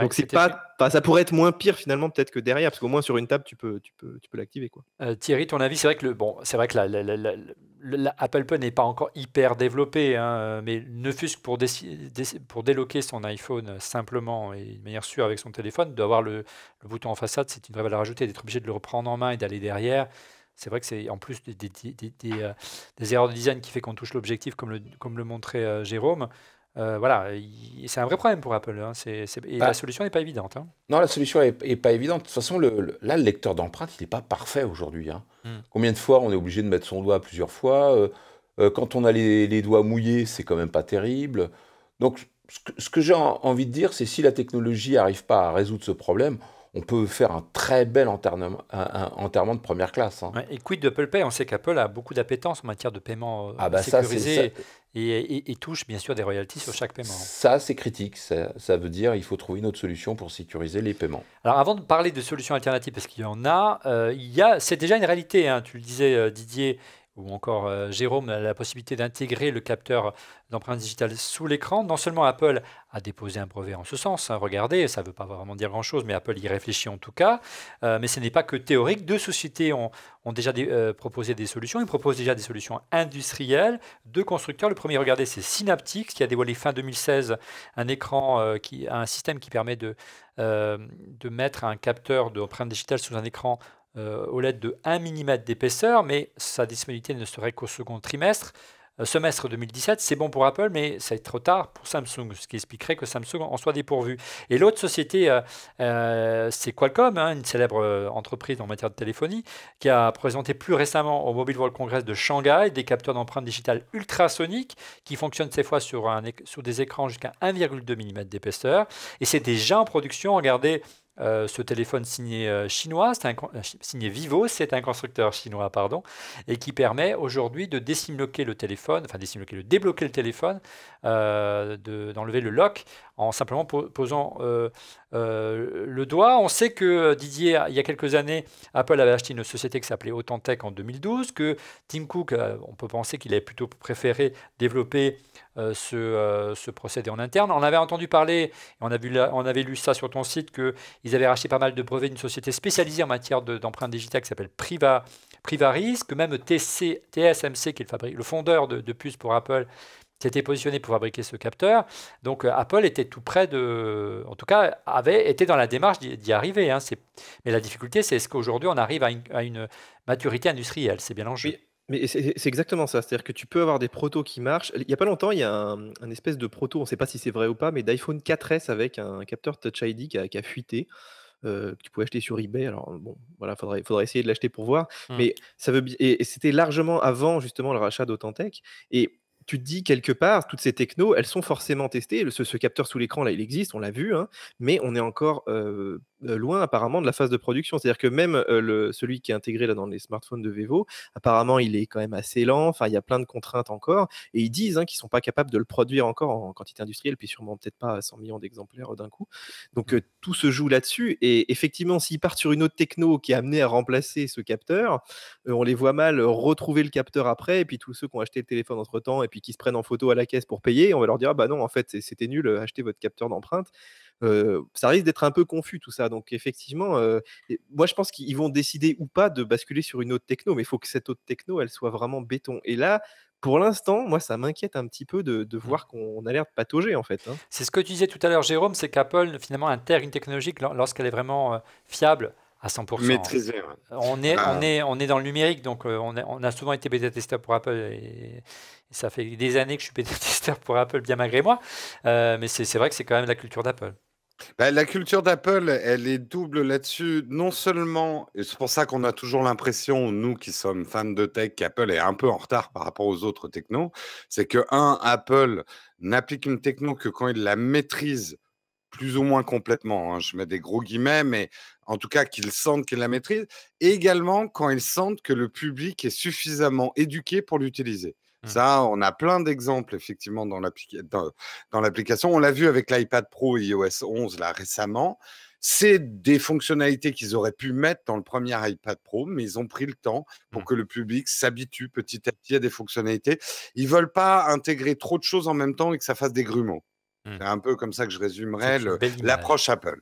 donc c'est pas, ça pourrait être moins pire finalement peut-être que derrière, parce qu'au moins sur une table tu peux, tu peux, tu peux l'activer quoi. Euh, Thierry, ton avis, c'est vrai que le, bon, c'est vrai que la, Apple n'est pas encore hyper développée, hein, mais ne fût-ce que pour, pour déloquer son iPhone simplement et de manière sûre avec son téléphone, d'avoir le, bouton en façade, c'est une vraie valeur ajoutée, d'être obligé de le reprendre en main et d'aller derrière c'est vrai que c'est en plus des, euh, erreurs de design qui fait qu'on touche l'objectif, comme le, comme montrait euh, Jérôme. Euh, voilà, c'est un vrai problème pour Apple. Hein. Et bah. la solution n'est pas évidente. Hein. Non, la solution n'est pas évidente. De toute façon, là, le lecteur d'empreinte, il n'est pas parfait aujourd'hui. Hein. Hmm. Combien de fois on est obligé de mettre son doigt plusieurs fois euh, euh, Quand on a les, doigts mouillés, c'est quand même pas terrible. Donc, ce que, que j'ai envie de dire, c'est si la technologie n'arrive pas à résoudre ce problème, on peut faire un très bel enterrement, de première classe. Hein. et quid d'Apple Pay On sait qu'Apple a beaucoup d'appétence en matière de paiement euh, ah bah sécurisé Et, touche bien sûr des royalties sur chaque paiement. Hein. Ça, c'est critique. Ça, veut dire qu'il faut trouver une autre solution pour sécuriser les paiements. Alors avant de parler de solutions alternatives, parce qu'il y en a, euh, a c'est déjà une réalité. Hein, tu le disais, euh, Didier, ou encore euh, Jérôme, la possibilité d'intégrer le capteur d'empreintes digitales sous l'écran. Non seulement Apple a déposé un brevet en ce sens, hein, regardez, ça ne veut pas vraiment dire grand-chose, mais Apple y réfléchit en tout cas, euh, mais ce n'est pas que théorique. Deux sociétés ont, déjà euh, proposé des solutions, ils proposent déjà des solutions industrielles. Deux constructeurs, le premier, regardez, c'est Synaptics, qui a dévoilé fin 2016 un écran, un système qui permet de, mettre un capteur d'empreintes digitales sous un écran euh, au LED de 1 mm d'épaisseur, mais sa disponibilité ne serait qu'au second trimestre. Euh, semestre 2017, c'est bon pour Apple, mais ça est trop tard pour Samsung, ce qui expliquerait que Samsung en soit dépourvu. Et l'autre société, euh, c'est Qualcomm, hein, une célèbre entreprise en matière de téléphonie, qui a présenté plus récemment au Mobile World Congress de Shanghai des capteurs d'empreintes digitales ultrasoniques qui fonctionnent ces fois sur, un, sur des écrans jusqu'à 1,2 mm d'épaisseur. Et c'est déjà en production, regardez, euh, ce téléphone signé euh, chinois, un, euh, signé Vivo, c'est un constructeur chinois, pardon, et qui permet aujourd'hui de désimloquer le téléphone, enfin désimloquer, débloquer le téléphone, d'enlever le lock en simplement posant le doigt. On sait que Didier, il y a quelques années, Apple avait acheté une société qui s'appelait Authentech en 2012, que Tim Cook, on peut penser qu'il avait plutôt préféré développer euh, euh, ce, procédé en interne. On avait entendu parler, on, on avait lu ça sur ton site, qu'ils avaient racheté pas mal de brevets d'une société spécialisée en matière d'empreintes digitales qui s'appelle Priva, Privarisk, que même TSMC, qui est le, fondeur de, puces pour Apple, s'était positionné pour fabriquer ce capteur. Donc euh, Apple était tout près de, en tout cas, avait été dans la démarche d'y arriver. Hein. Mais la difficulté, c'est est-ce qu'aujourd'hui on arrive à une, maturité industrielle C'est bien l'enjeu. Mais c'est exactement ça, c'est-à-dire que tu peux avoir des protos qui marchent. Il y a pas longtemps, il y a un, espèce de proto, on ne sait pas si c'est vrai ou pas, mais d'iPhone 4S avec un capteur Touch ID qui a, fuité, euh, que tu pouvais acheter sur eBay. Alors bon, voilà, faudrait, faudrait essayer de l'acheter pour voir. Mmh. Mais ça veut et, c'était largement avant justement le rachat d'Authentech. Et tu te dis quelque part, toutes ces technos, elles sont forcément testées. Ce, ce capteur sous l'écran, là, il existe, on l'a vu, hein, mais on est encore euh, euh, loin apparemment de la phase de production. C'est-à-dire que même euh, le, celui qui est intégré là, dans les smartphones de Vevo, apparemment, il est quand même assez lent. Enfin, il y a plein de contraintes encore. Et ils disent hein, qu'ils ne sont pas capables de le produire encore en quantité industrielle, puis sûrement peut-être pas à 100 millions d'exemplaires d'un coup. Donc, mmh. tout se joue là-dessus. Et effectivement, s'ils partent sur une autre techno qui est amenée à remplacer ce capteur, on les voit mal retrouver le capteur après. Et puis, tous ceux qui ont acheté le téléphone entre-temps, puis qui se prennent en photo à la caisse pour payer, on va leur dire ah bah non, en fait, c'était nul, euh, achetez votre capteur d'empreinte. Euh, ça risque d'être un peu confus tout ça. Donc effectivement, euh, moi je pense qu'ils vont décider ou pas de basculer sur une autre techno, mais il faut que cette autre techno, elle soit vraiment béton. Et là, pour l'instant, moi, ça m'inquiète un petit peu de, mmh. voir qu'on a l'air de patauger, en fait. Hein. C'est ce que tu disais tout à l'heure, Jérôme, c'est qu'Apple, finalement, intègre une technologie lorsqu'elle est vraiment fiable à 100%. Maîtriser. On, est, on, euh. est, on est dans le numérique, donc euh, on a, souvent été bêta-testeur pour Apple. Et, ça fait des années que je suis bêta pour Apple, bien malgré moi. Euh, mais c'est vrai que c'est quand même la culture d'Apple. Bah, la culture d'Apple, elle est double là-dessus. Non seulement, et c'est pour ça qu'on a toujours l'impression, nous qui sommes fans de tech, qu'Apple est un peu en retard par rapport aux autres technos, c'est que, un, Apple n'applique une techno que quand il la maîtrise plus ou moins complètement. Hein. Je mets des gros guillemets, mais en tout cas qu'ils sentent qu'ils la maîtrisent, et également quand ils sentent que le public est suffisamment éduqué pour l'utiliser. Mmh. Ça, on a plein d'exemples effectivement dans l'application. On l'a vu avec l'iPad Pro et iOS 11 là récemment. C'est des fonctionnalités qu'ils auraient pu mettre dans le premier iPad Pro, mais ils ont pris le temps pour mmh. que le public s'habitue petit à petit à des fonctionnalités. Ils veulent pas intégrer trop de choses en même temps et que ça fasse des grumeaux. Mmh. C'est un peu comme ça que je résumerais l'approche Apple.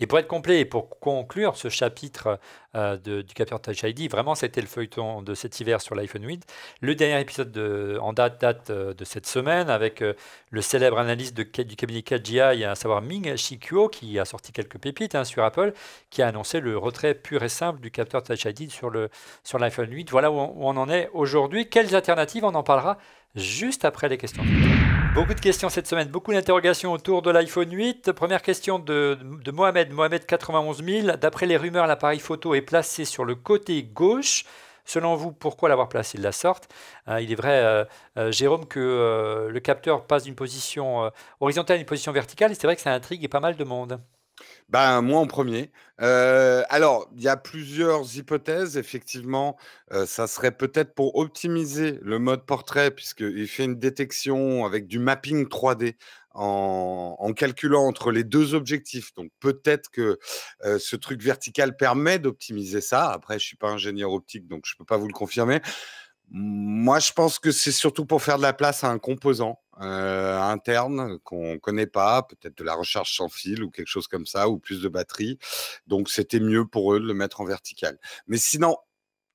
Et pour être complet et pour conclure ce chapitre euh, du capteur Touch ID, vraiment c'était le feuilleton de cet hiver sur l'iPhone 8. Le dernier épisode en date date euh, de cette semaine avec euh, le célèbre analyste de, du cabinet 4GI, à savoir Ming Shikuo, qui a sorti quelques pépites hein, sur Apple, qui a annoncé le retrait pur et simple du capteur Touch ID sur l'iPhone 8. Voilà où on, où on en est aujourd'hui. Quelles alternatives On en parlera juste après les questions. Beaucoup de questions cette semaine, beaucoup d'interrogations autour de l'iPhone 8. Première question de, Mohamed, Mohamed, Mohamed 91000. D'après les rumeurs, l'appareil photo est placé sur le côté gauche. Selon vous, pourquoi l'avoir placé de la sorte euh, Il est vrai, euh, euh, Jérôme, que le capteur passe d'une position horizontale à une position verticale, c'est vrai que ça intrigue pas mal de monde. Ben, moi en premier. Euh, alors, il y a plusieurs hypothèses. Effectivement, euh, ça serait peut-être pour optimiser le mode portrait, puisqu'il fait une détection avec du mapping 3D en, calculant entre les deux objectifs. Donc, peut-être que euh, ce truc vertical permet d'optimiser ça. Après, je ne suis pas ingénieur optique, donc je ne peux pas vous le confirmer. Moi, je pense que c'est surtout pour faire de la place à un composant. Euh, interne qu'on ne connaît pas, peut-être de la recharge sans fil ou quelque chose comme ça, ou plus de batterie. Donc c'était mieux pour eux de le mettre en vertical. Mais sinon,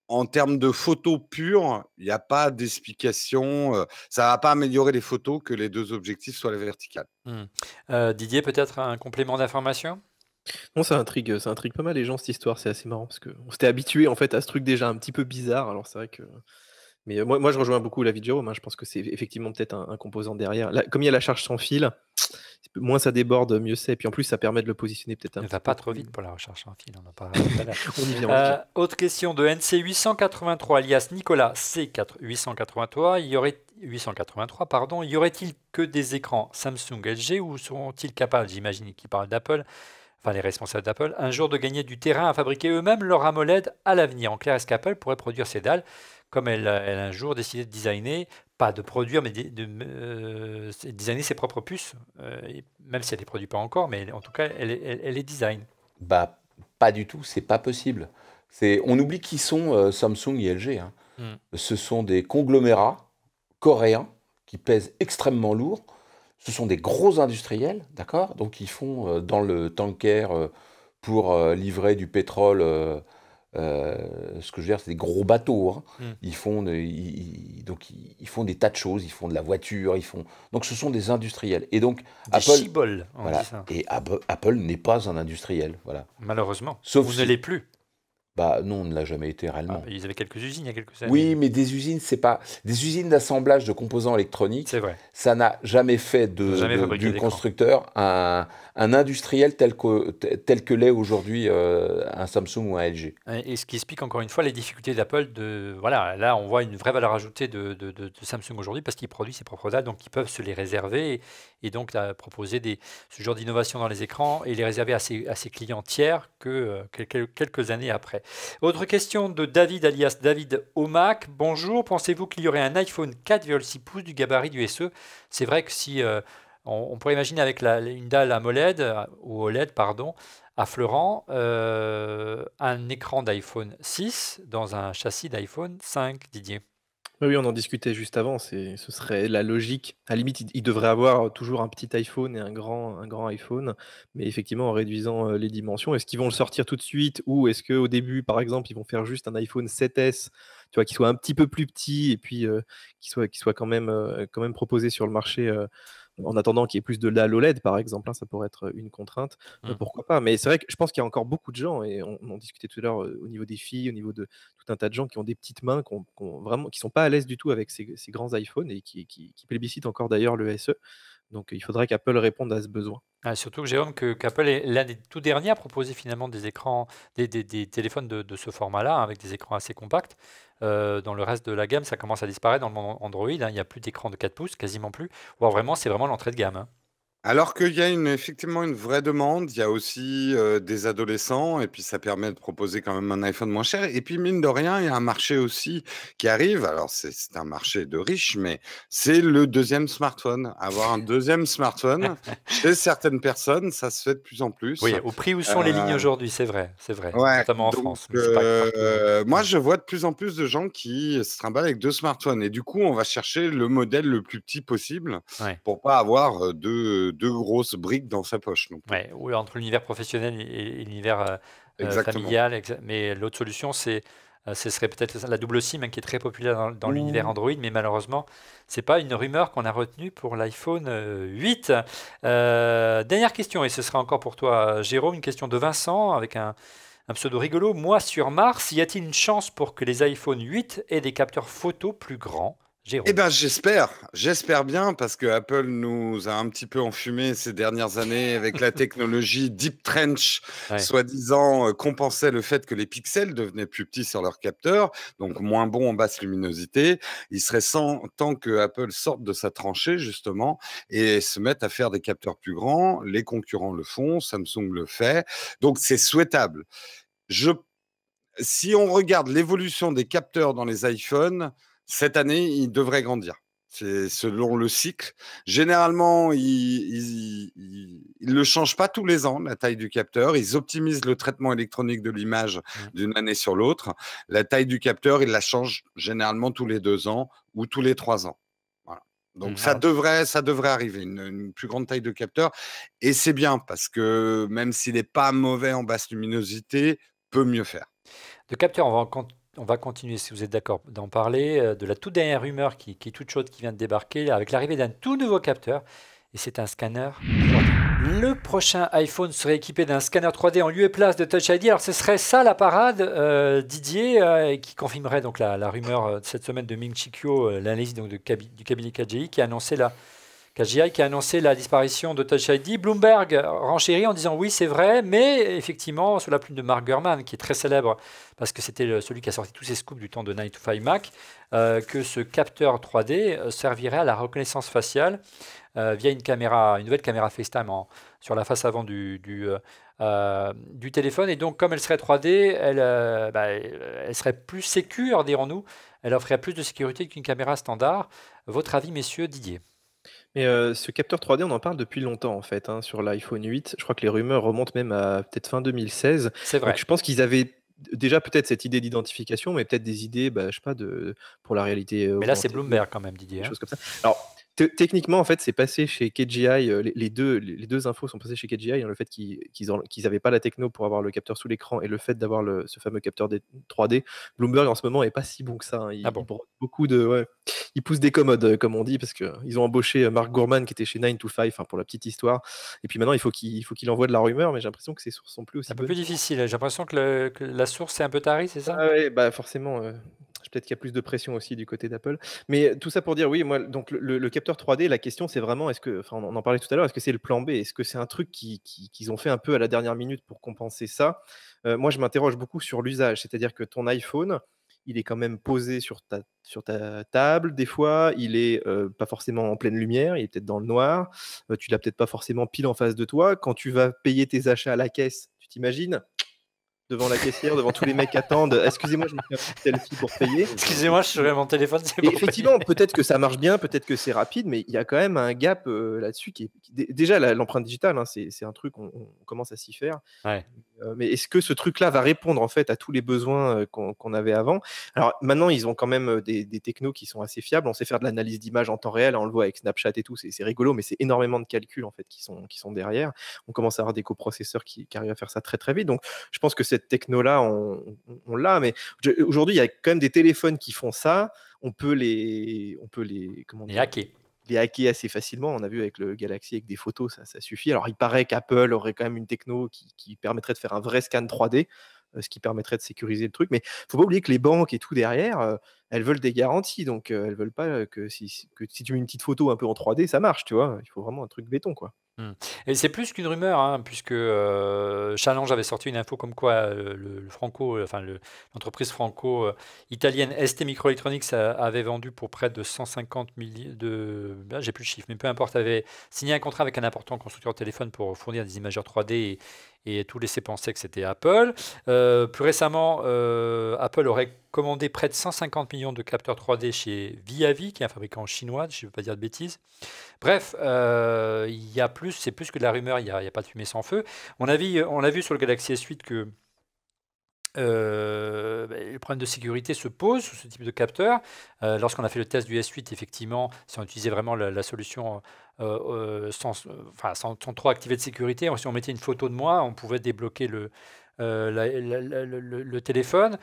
en termes de photos pures, il n'y a pas d'explication. Euh, ça ne va pas améliorer les photos que les deux objectifs soient les verticales. Mmh. Euh, Didier, peut-être un complément d'information non, ça intrigue, ça intrigue pas mal les gens cette histoire, c'est assez marrant parce qu'on s'était habitué en fait à ce truc déjà un petit peu bizarre, alors c'est vrai que mais euh, moi, je rejoins beaucoup la vidéo. Jérôme. Hein. Je pense que c'est effectivement peut-être un, composant derrière. comme il y a la charge sans fil, moins ça déborde, mieux c'est. Et puis en plus, ça permet de le positionner peut-être un peu ne va pas trop vite pour la recherche sans fil. On a vient, euh, autre question de NC883, alias Nicolas C883. Y aurait 883, pardon. Y aurait-il que des écrans Samsung LG ou seront-ils capables, j'imagine qu'ils parlent d'Apple, enfin les responsables d'Apple, un jour de gagner du terrain à fabriquer eux-mêmes leur AMOLED à l'avenir En clair, est-ce qu'Apple pourrait produire ces dalles comme elle, elle a un jour décidé de designer, pas de produire, mais de, euh, designer ses propres puces, euh, même si elle ne les produit pas encore, mais en tout cas, elle, elle, les design. Bah, pas du tout, c'est pas possible. on oublie qui sont euh, Samsung et LG. Hein. Hmm. Ce sont des conglomérats coréens qui pèsent extrêmement lourd. Ce sont des gros industriels, d'accord Donc, ils font dans le tanker pour livrer du pétrole euh, ce que je veux dire, c'est des gros bateaux. Hein. Mm. Ils, font donc, ils, font des tas de choses. Ils font de la voiture. Ils font... Donc, ce sont des industriels. Et donc, des Apple. Et Apple, n'est pas un industriel. Voilà. Malheureusement. vous ne l'êtes plus bah non, on ne l'a jamais été réellement. Ah, ils avaient quelques usines il y a quelques années. Oui, mais des usines, c'est pas des usines d'assemblage de composants électroniques. Vrai. Ça n'a jamais fait de, du constructeur un, un, industriel tel que tel que l'est aujourd'hui euh, un Samsung ou un LG. Et ce qui explique encore une fois les difficultés d'Apple. De voilà, là on voit une vraie valeur ajoutée de, de, Samsung aujourd'hui parce qu'ils produisent ses propres dates, donc ils peuvent se les réserver et, donc euh, proposer des, ce genre d'innovation dans les écrans et les réserver à ses, à ses clients tiers que euh, quelques années après. Autre question de David alias David Omac. Bonjour, pensez-vous qu'il y aurait un iPhone 4,6 pouces du gabarit du SE C'est vrai que si euh, on, pourrait imaginer avec une dalle AMOLED, euh, ou OLED, pardon, à euh, un écran d'iPhone 6 dans un châssis d'iPhone 5, Didier. Oui, on en discutait juste avant. C'est, ce serait la logique. À la limite, il, devraient devrait avoir toujours un petit iPhone et un grand, un grand iPhone. Mais effectivement, en réduisant euh, les dimensions, est-ce qu'ils vont le sortir tout de suite ou est-ce qu'au début, par exemple, ils vont faire juste un iPhone 7S, tu vois, qui soit un petit peu plus petit et puis euh, qui soit, soit quand même, euh, quand même proposé sur le marché en attendant qu'il y ait plus de la l'OLED, par exemple, hein, ça pourrait être une contrainte, mmh. pourquoi pas. Mais c'est vrai que je pense qu'il y a encore beaucoup de gens, et on, en discutait tout à l'heure au niveau des filles, au niveau de tout un tas de gens qui ont des petites mains, qui, ne sont pas à l'aise du tout avec ces, grands iPhones et qui, plébiscitent encore d'ailleurs le SE. Donc il faudrait qu'Apple réponde à ce besoin. Ah, surtout, Jérôme, que qu'Apple est l'année tout dernière à proposer finalement des écrans, des, téléphones de ce format-là, hein, avec des écrans assez compacts. Euh, dans le reste de la gamme, ça commence à disparaître dans le monde Android. Hein. il n'y a plus d'écran de 4 pouces, quasiment plus. Ou vraiment, c'est vraiment l'entrée de gamme. Hein. Alors qu'il y a effectivement une vraie demande, il y a aussi euh, des adolescents, et puis ça permet de proposer quand même un iPhone moins cher. Et puis, mine de rien, il y a un marché aussi qui arrive. Alors, c'est un marché de riches, mais c'est le deuxième smartphone. Avoir un deuxième smartphone chez certaines personnes, ça se fait de plus en plus. Oui, au prix où sont les lignes euh, aujourd'hui, c'est vrai, c'est vrai, notamment en France. Euh, moi, je vois de plus en plus de gens qui se trimballent avec deux smartphones. Et du coup, on va chercher le modèle le plus petit possible pour pour pas avoir deux deux grosses briques dans sa poche. Donc. oui, entre l'univers professionnel et, l'univers euh, euh, familial. Mais l'autre solution, c'est euh, ce serait peut-être la double SIM hein, qui est très populaire dans, l'univers mmh. Android, mais malheureusement, c'est pas une rumeur qu'on a retenue pour l'iPhone 8. dernière question, et ce sera encore pour toi, Jérôme, une question de Vincent avec un, un pseudo rigolo. Moi, sur Mars, y a-t-il une chance pour que les iPhone 8 aient des capteurs photo plus grands eh bien, j'espère. J'espère bien parce que Apple nous a un petit peu enfumé ces dernières années avec la technologie Deep Trench, soi-disant euh, compensait le fait que les pixels devenaient plus petits sur leurs capteurs, donc moins bons en basse luminosité. Il serait temps que Apple sorte de sa tranchée, justement, et se mette à faire des capteurs plus grands. Les concurrents le font, Samsung le fait. Donc, c'est souhaitable. si on regarde l'évolution des capteurs dans les iPhones, cette année, il devrait grandir. C'est selon le cycle. Généralement, il ne le changent pas tous les ans, la taille du capteur. Ils optimisent le traitement électronique de l'image mmh. d'une année sur l'autre. La taille du capteur, ils la changent généralement tous les deux ans ou tous les trois ans. Donc mmh, ça devrait, ça devrait arriver, une, plus grande taille de capteur. Et c'est bien parce que même s'il n'est pas mauvais en basse luminosité, peut mieux faire. De capteur, on va en on va continuer, si vous êtes d'accord, d'en parler, euh, de la toute dernière rumeur qui, est toute chaude, qui vient de débarquer, avec l'arrivée d'un tout nouveau capteur, et c'est un scanner Le prochain iPhone serait équipé d'un scanner 3D en lieu et place de Touch ID. Alors ce serait ça la parade, euh, Didier, euh, qui confirmerait donc la, rumeur cette semaine de Ming Chikyo, l'analyse donc de, du cabinet KGI, qui a annoncé la KGI qui a annoncé la disparition de Touch ID. Bloomberg renchérit en disant oui, c'est vrai, mais effectivement, sous la plume de Mark Gurman, qui est très célèbre parce que c'était celui qui a sorti tous ses scoops du temps de Night to 5 Mac, euh, que ce capteur 3D euh, servirait à la reconnaissance faciale euh, via une caméra, une nouvelle caméra FaceTime sur la face avant du, du, téléphone. Et donc, comme elle serait 3D, elle, bah, elle serait plus sécure, dirons-nous. Elle offrirait plus de sécurité qu'une caméra standard. Votre avis, messieurs, Didier mais euh, ce capteur 3D, on en parle depuis longtemps en fait, hein, sur l'iPhone 8. Je crois que les rumeurs remontent même à peut-être fin 2016. C'est vrai. Donc, je pense qu'ils avaient déjà peut-être cette idée d'identification, mais peut-être des idées, bah, je sais pas, de, pour la réalité. Euh, mais là, c'est Bloomberg quand même, Didier. Hein. Comme ça. Alors, techniquement, en fait, c'est passé chez KGI. Euh, les, deux, infos sont passées chez KGI. Hein, le fait qu'ils n'avaient pas la techno pour avoir le capteur sous l'écran et le fait d'avoir ce fameux capteur 3D. Bloomberg, en ce moment, est pas si bon que ça. Hein. Il, ah beaucoup de, ils poussent des commodes, euh, comme on dit, parce qu'ils euh, ont embauché Mark Gourman, qui était chez 9 to 5, pour la petite histoire. Et puis maintenant, il faut qu'il envoie de la rumeur, mais j'ai l'impression que ses sources sont plus aussi. Un peu plus difficile. J'ai l'impression que, la source est un peu tarie, c'est ça ah, bah forcément. Peut-être qu'il y a plus de pression aussi du côté d'Apple. Mais tout ça pour dire, oui, moi, donc le, capteur 3D, la question, c'est vraiment, est-ce que, on en parlait tout à l'heure, est-ce que c'est le plan B Est-ce que c'est un truc qu'ils qui, ont fait un peu à la dernière minute pour compenser ça euh, Moi, je m'interroge beaucoup sur l'usage, c'est-à-dire que ton iPhone, il est quand même posé sur ta, sur ta table des fois, il est euh, pas forcément en pleine lumière, il est peut-être dans le noir, Tu euh, tu l'as peut-être pas forcément pile en face de toi. Quand tu vas payer tes achats à la caisse, tu t'imagines devant la caissière, devant tous les mecs qui attendent. Excusez-moi, je me fais un petit selfie pour payer. Excusez-moi, je suis à mon téléphone. effectivement, peut-être que ça marche bien, peut-être que c'est rapide, mais il y a quand même un gap euh, là-dessus qui, est, déjà l'empreinte digitale, hein, c'est un truc, on, commence à s'y faire. Euh, mais est-ce que ce truc-là va répondre en fait à tous les besoins euh, qu'on avait avant Alors maintenant, ils ont quand même des, technos qui sont assez fiables. On sait faire de l'analyse d'image en temps réel, hein, on le voit avec Snapchat et tout, c'est rigolo, mais c'est énormément de calculs en fait qui sont, qui sont derrière. On commence à avoir des coprocesseurs qui, qui, arrivent à faire ça très très vite. Donc je pense que c'est cette techno-là, on, l'a. Mais aujourd'hui, il y a quand même des téléphones qui font ça. On peut les, on peut les, comment les hacker. Les hacker assez facilement. On a vu avec le Galaxy, avec des photos, ça, suffit. Alors, il paraît qu'Apple aurait quand même une techno qui permettrait de faire un vrai scan 3D. Euh, ce qui permettrait de sécuriser le truc. Mais il faut pas oublier que les banques et tout derrière, euh, elles veulent des garanties, donc euh, elles veulent pas que si, tu mets une petite photo un peu en 3D, ça marche, tu vois. Il faut vraiment un truc béton, quoi. Mmh. Et c'est plus qu'une rumeur, hein, puisque Challenge avait sorti une info comme quoi le, franco, enfin l'entreprise franco-italienne ST Microelectronics avait vendu pour près de 150 millions de, ah, j'ai plus le chiffre, mais peu importe, avait signé un contrat avec un important constructeur de téléphone pour fournir des imageurs 3D et, et tout laissait penser que c'était Apple. Euh, plus récemment, euh, Apple aurait commandé près de 150 millions de capteurs 3D chez Viavi, qui est un fabricant chinois, je ne veux pas dire de bêtises. Bref, euh, il a plus, c'est plus que de la rumeur, il n'y a, pas de fumée sans feu. On on a vu sur le Galaxy S8 que euh, ben, le problème de sécurité se pose sous ce type de capteur. Euh, lorsqu'on a fait le test du S8, effectivement, si on utilisait vraiment la, solution euh, sans, trop activer de sécurité, si on mettait une photo de moi, on pouvait débloquer le, téléphone.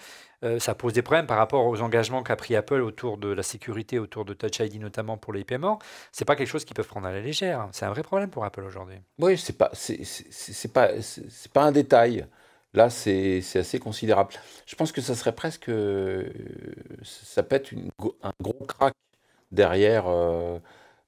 ça pose des problèmes par rapport aux engagements qu'a pris Apple autour de la sécurité, autour de Touch ID notamment pour les paiements. Ce n'est pas quelque chose qu'ils peuvent prendre à la légère. C'est un vrai problème pour Apple aujourd'hui. Oui, c'est pas, pas un détail. Là, c'est assez considérable. Je pense que ça serait presque. Euh, ça peut être un gros crack derrière. Euh,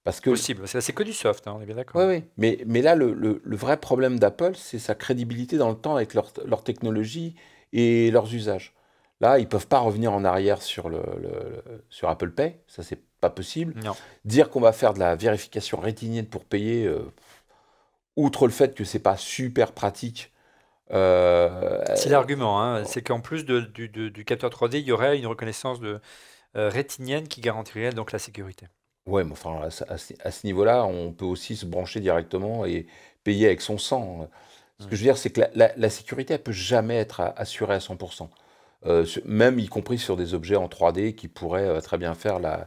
parce que, Possible, c'est que du soft, hein, on est bien d'accord. Oui, oui. Mais, mais là, le, vrai problème d'Apple, c'est sa crédibilité dans le temps avec leur, leur, technologie et leurs usages. Là, ils ne peuvent pas revenir en arrière sur, le, sur Apple Pay, ça, c'est pas possible. Dire qu'on va faire de la vérification rétinienne pour payer, euh, outre le fait que c'est pas super pratique euh, c'est l'argument, hein. c'est qu'en plus du, capteur 3D, il y aurait une reconnaissance de, euh, rétinienne qui garantirait donc la sécurité. Ouais, mais enfin, à, ce niveau-là, on peut aussi se brancher directement et payer avec son sang. Ce que mmh. je veux dire, c'est que la, sécurité, elle ne peut jamais être assurée à 100%. Euh, même y compris sur des objets en 3D qui pourraient très bien faire la,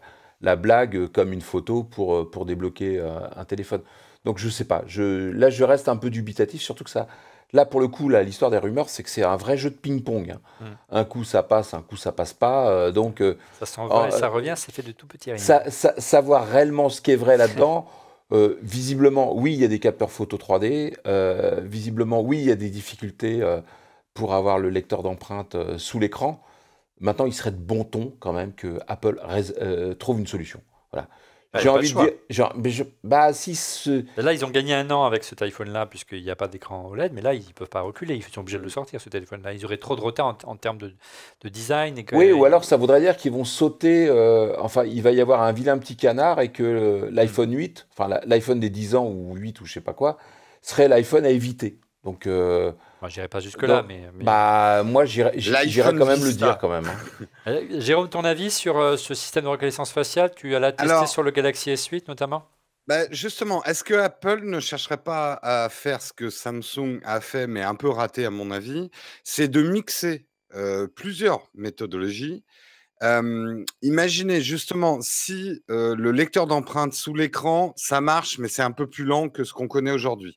blague comme une photo pour, débloquer un téléphone. Donc je ne sais pas. là, je reste un peu dubitatif, surtout que ça, Là, pour le coup, l'histoire des rumeurs, c'est que c'est un vrai jeu de ping-pong. Hein. Hmm. Un coup, ça passe, un coup, ça passe pas. Euh, donc, euh, ça s'en ça euh, revient, c'est fait de tout petits rien. savoir réellement ce qui est vrai là-dedans, visiblement, oui, il y a des capteurs photo 3D. visiblement, oui, il y a des difficultés pour avoir le lecteur d'empreintes sous l'écran. Maintenant, il serait de bon ton quand même que Apple trouve une solution. Voilà. J'ai envie de, dire. bah, si Là, ils ont gagné un an avec cet iphone là puisqu'il n'y a pas d'écran OLED, mais là, ils ne peuvent pas reculer. Ils sont obligés de le sortir, ce téléphone-là. Ils auraient trop de retard en, termes de, design. oui, ou alors ça voudrait dire qu'ils vont sauter. Euh, enfin, il va y avoir un vilain petit canard et que euh, l'iPhone 8, enfin, l'iPhone des 10 ans ou 8 ou je ne sais pas quoi, serait l'iPhone à éviter. Donc. Euh, moi, j'irai pas jusque-là, mais, Bah, moi, j'irai quand même le dire, quand même. Hein. Euh, Jérôme, ton avis sur euh, ce système de reconnaissance faciale Tu as testé sur le Galaxy S8, notamment bah, Justement, est-ce que Apple ne chercherait pas à faire ce que Samsung a fait, mais un peu raté, à mon avis C'est de mixer euh, plusieurs méthodologies. imaginez justement si le lecteur d'empreintes sous l'écran, ça marche, mais c'est un peu plus lent que ce qu'on connaît aujourd'hui.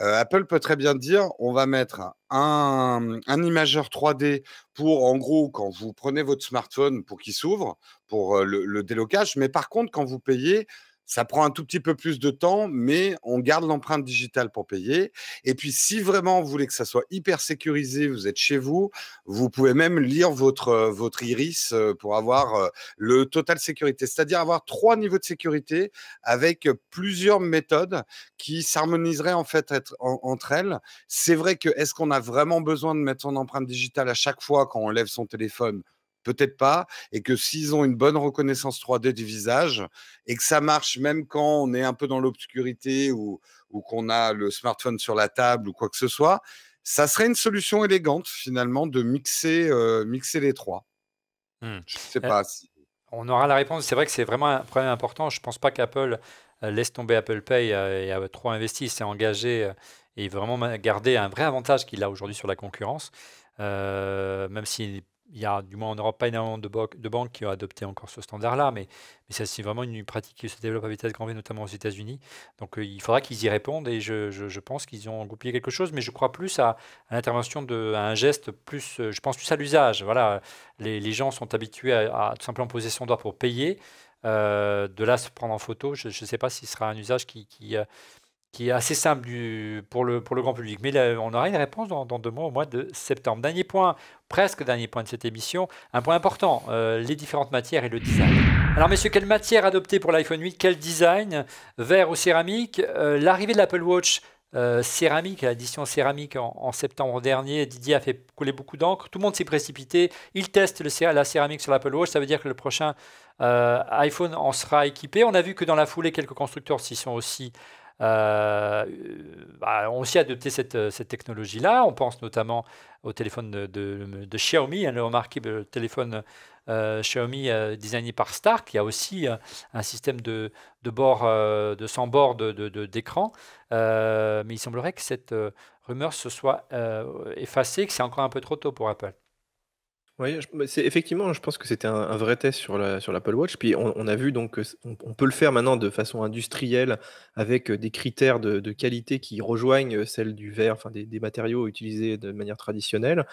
Euh, Apple peut très bien dire on va mettre un, imageur 3D pour, en gros, quand vous prenez votre smartphone pour qu'il s'ouvre, pour euh, le, délocage. Mais par contre, quand vous payez ça prend un tout petit peu plus de temps, mais on garde l'empreinte digitale pour payer. Et puis, si vraiment vous voulez que ça soit hyper sécurisé, vous êtes chez vous, vous pouvez même lire votre, euh, votre iris euh, pour avoir euh, le total sécurité, c'est-à-dire avoir trois niveaux de sécurité avec plusieurs méthodes qui s'harmoniseraient en fait entre elles. C'est vrai que est-ce qu'on a vraiment besoin de mettre son empreinte digitale à chaque fois quand on lève son téléphone peut-être pas, et que s'ils ont une bonne reconnaissance 3D du visage, et que ça marche même quand on est un peu dans l'obscurité ou, qu'on a le smartphone sur la table ou quoi que ce soit, ça serait une solution élégante finalement de mixer, euh, mixer les trois. Mmh. Je ne sais euh, pas si... On aura la réponse. C'est vrai que c'est vraiment un problème important. Je ne pense pas qu'Apple euh, laisse tomber Apple Pay et a trop investi, s'est engagé et vraiment garder un vrai avantage qu'il a aujourd'hui sur la concurrence. Euh, même si il y a, du moins en Europe, pas énormément de, de banques qui ont adopté encore ce standard-là, mais, mais c'est vraiment une pratique qui se développe à vitesse grand V, notamment aux États-Unis. Donc euh, il faudra qu'ils y répondent et je, je, pense qu'ils ont goupillé quelque chose, mais je crois plus à, l'intervention, à un geste plus, euh, je pense plus à l'usage. Voilà, les, les, gens sont habitués à, tout simplement poser son doigt pour payer. Euh, de là, se prendre en photo, je ne sais pas si ce sera un usage qui, qui, qui est assez simple pour, le, grand public. Mais on aura une réponse dans, deux mois, au mois de septembre. Dernier point, presque dernier point de cette émission, un point important, euh, les différentes matières et le design. Alors messieurs, quelle matière adoptée pour l'iPhone 8 Quel design Vert ou céramique euh, L'arrivée de l'Apple Watch euh, céramique, l'édition céramique en, septembre dernier. Didier a fait couler beaucoup d'encre. Tout le monde s'est précipité. Il teste la céramique sur l'Apple Watch. Ça veut dire que le prochain iPhone en sera équipé. On a vu que dans la foulée, quelques constructeurs s'y sont aussi euh, bah, ont aussi adopté euh, cette, technologie-là. On pense notamment au téléphone de, de, de Xiaomi, hein, le remarquable téléphone euh, Xiaomi euh, designé par Stark. qui a aussi un système de, bord, de 100 bords d'écran. mais il semblerait que cette rumeur se soit effacée, que c'est encore un peu trop tôt pour Apple. Oui, bah, c'est effectivement, je pense que c'était un, vrai test sur la sur l'Apple Watch. Puis on, a vu donc on, peut le faire maintenant de façon industrielle avec euh, des critères de, qualité qui rejoignent euh, celles du verre, enfin des, matériaux utilisés de manière traditionnelle.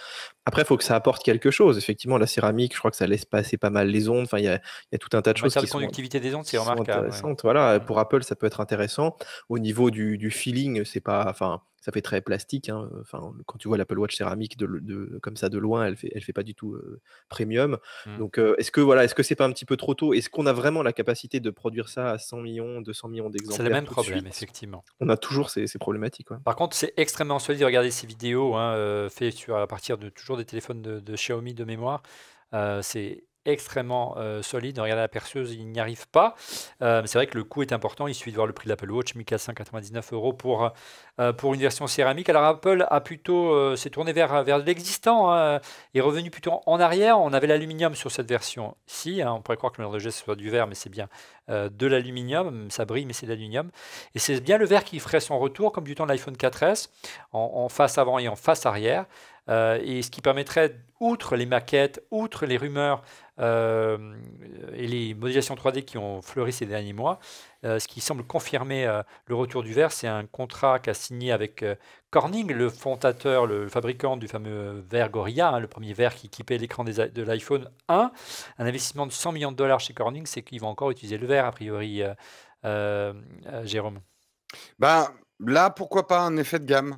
Après, il faut que ça apporte quelque chose. Effectivement, la céramique, je crois que ça laisse passer pas mal les ondes. Enfin, il y a, tout un tas de choses. La conductivité des ondes, c'est remarquable. Voilà, pour Apple, ça peut être intéressant. Au niveau du, feeling, c'est pas, enfin, ça fait très plastique. Hein. Enfin, quand tu vois l'Apple Watch céramique de, comme ça de loin, elle fait, elle fait pas du tout euh, premium. Hmm. Donc, euh, est-ce que voilà, est-ce que c'est pas un petit peu trop tôt Est-ce qu'on a vraiment la capacité de produire ça à 100 millions, 200 millions d'exemplaires C'est le même problème, effectivement. On a toujours ces, problématiques. Par contre, c'est extrêmement solide. regarder ces vidéos hein, euh, faites sur à partir de toujours des téléphones de, Xiaomi de mémoire. Euh, c'est extrêmement euh, solide. Regardez la perceuse, il n'y arrive pas. Euh, c'est vrai que le coût est important. Il suffit de voir le prix de l'Apple Watch, 1499 euros pour, pour une version céramique. Alors Apple a plutôt s'est tourné vers, vers l'existant et hein. revenu plutôt en arrière. On avait l'aluminium sur cette version-ci. Hein. On pourrait croire que le verre de soit du verre, mais c'est bien de l'aluminium. Ça brille, mais c'est de l'aluminium. Et c'est bien le verre qui ferait son retour, comme du temps de l'iPhone 4S, en face avant et en face arrière. Euh, et ce qui permettrait, outre les maquettes, outre les rumeurs euh, et les modélisations 3D qui ont fleuri ces derniers mois, euh, ce qui semble confirmer le retour du verre, c'est un contrat qu'a signé avec Corning, le fondateur, le fabricant du fameux verre Gorilla, hein, le premier verre qui équipait l'écran de l'iPhone 1. Un investissement de 100 millions de dollars chez Corning, c'est qu'ils vont encore utiliser le verre, a priori, Jérôme. Ben là, pourquoi pas un effet de gamme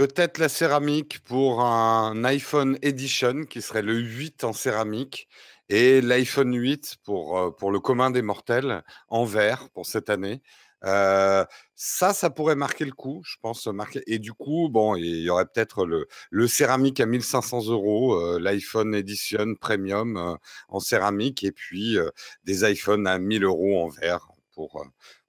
Peut-être la céramique pour un iPhone Edition qui serait le 8 en céramique et l'iPhone 8 pour, euh, pour le commun des mortels en verre pour cette année. Euh, ça, ça pourrait marquer le coup, je pense. Marquer... Et du coup, bon, il y aurait peut-être le, le céramique à 1500 euros, euh, l'iPhone Edition Premium en céramique, et puis des iPhones à 1000 euros en verre pour,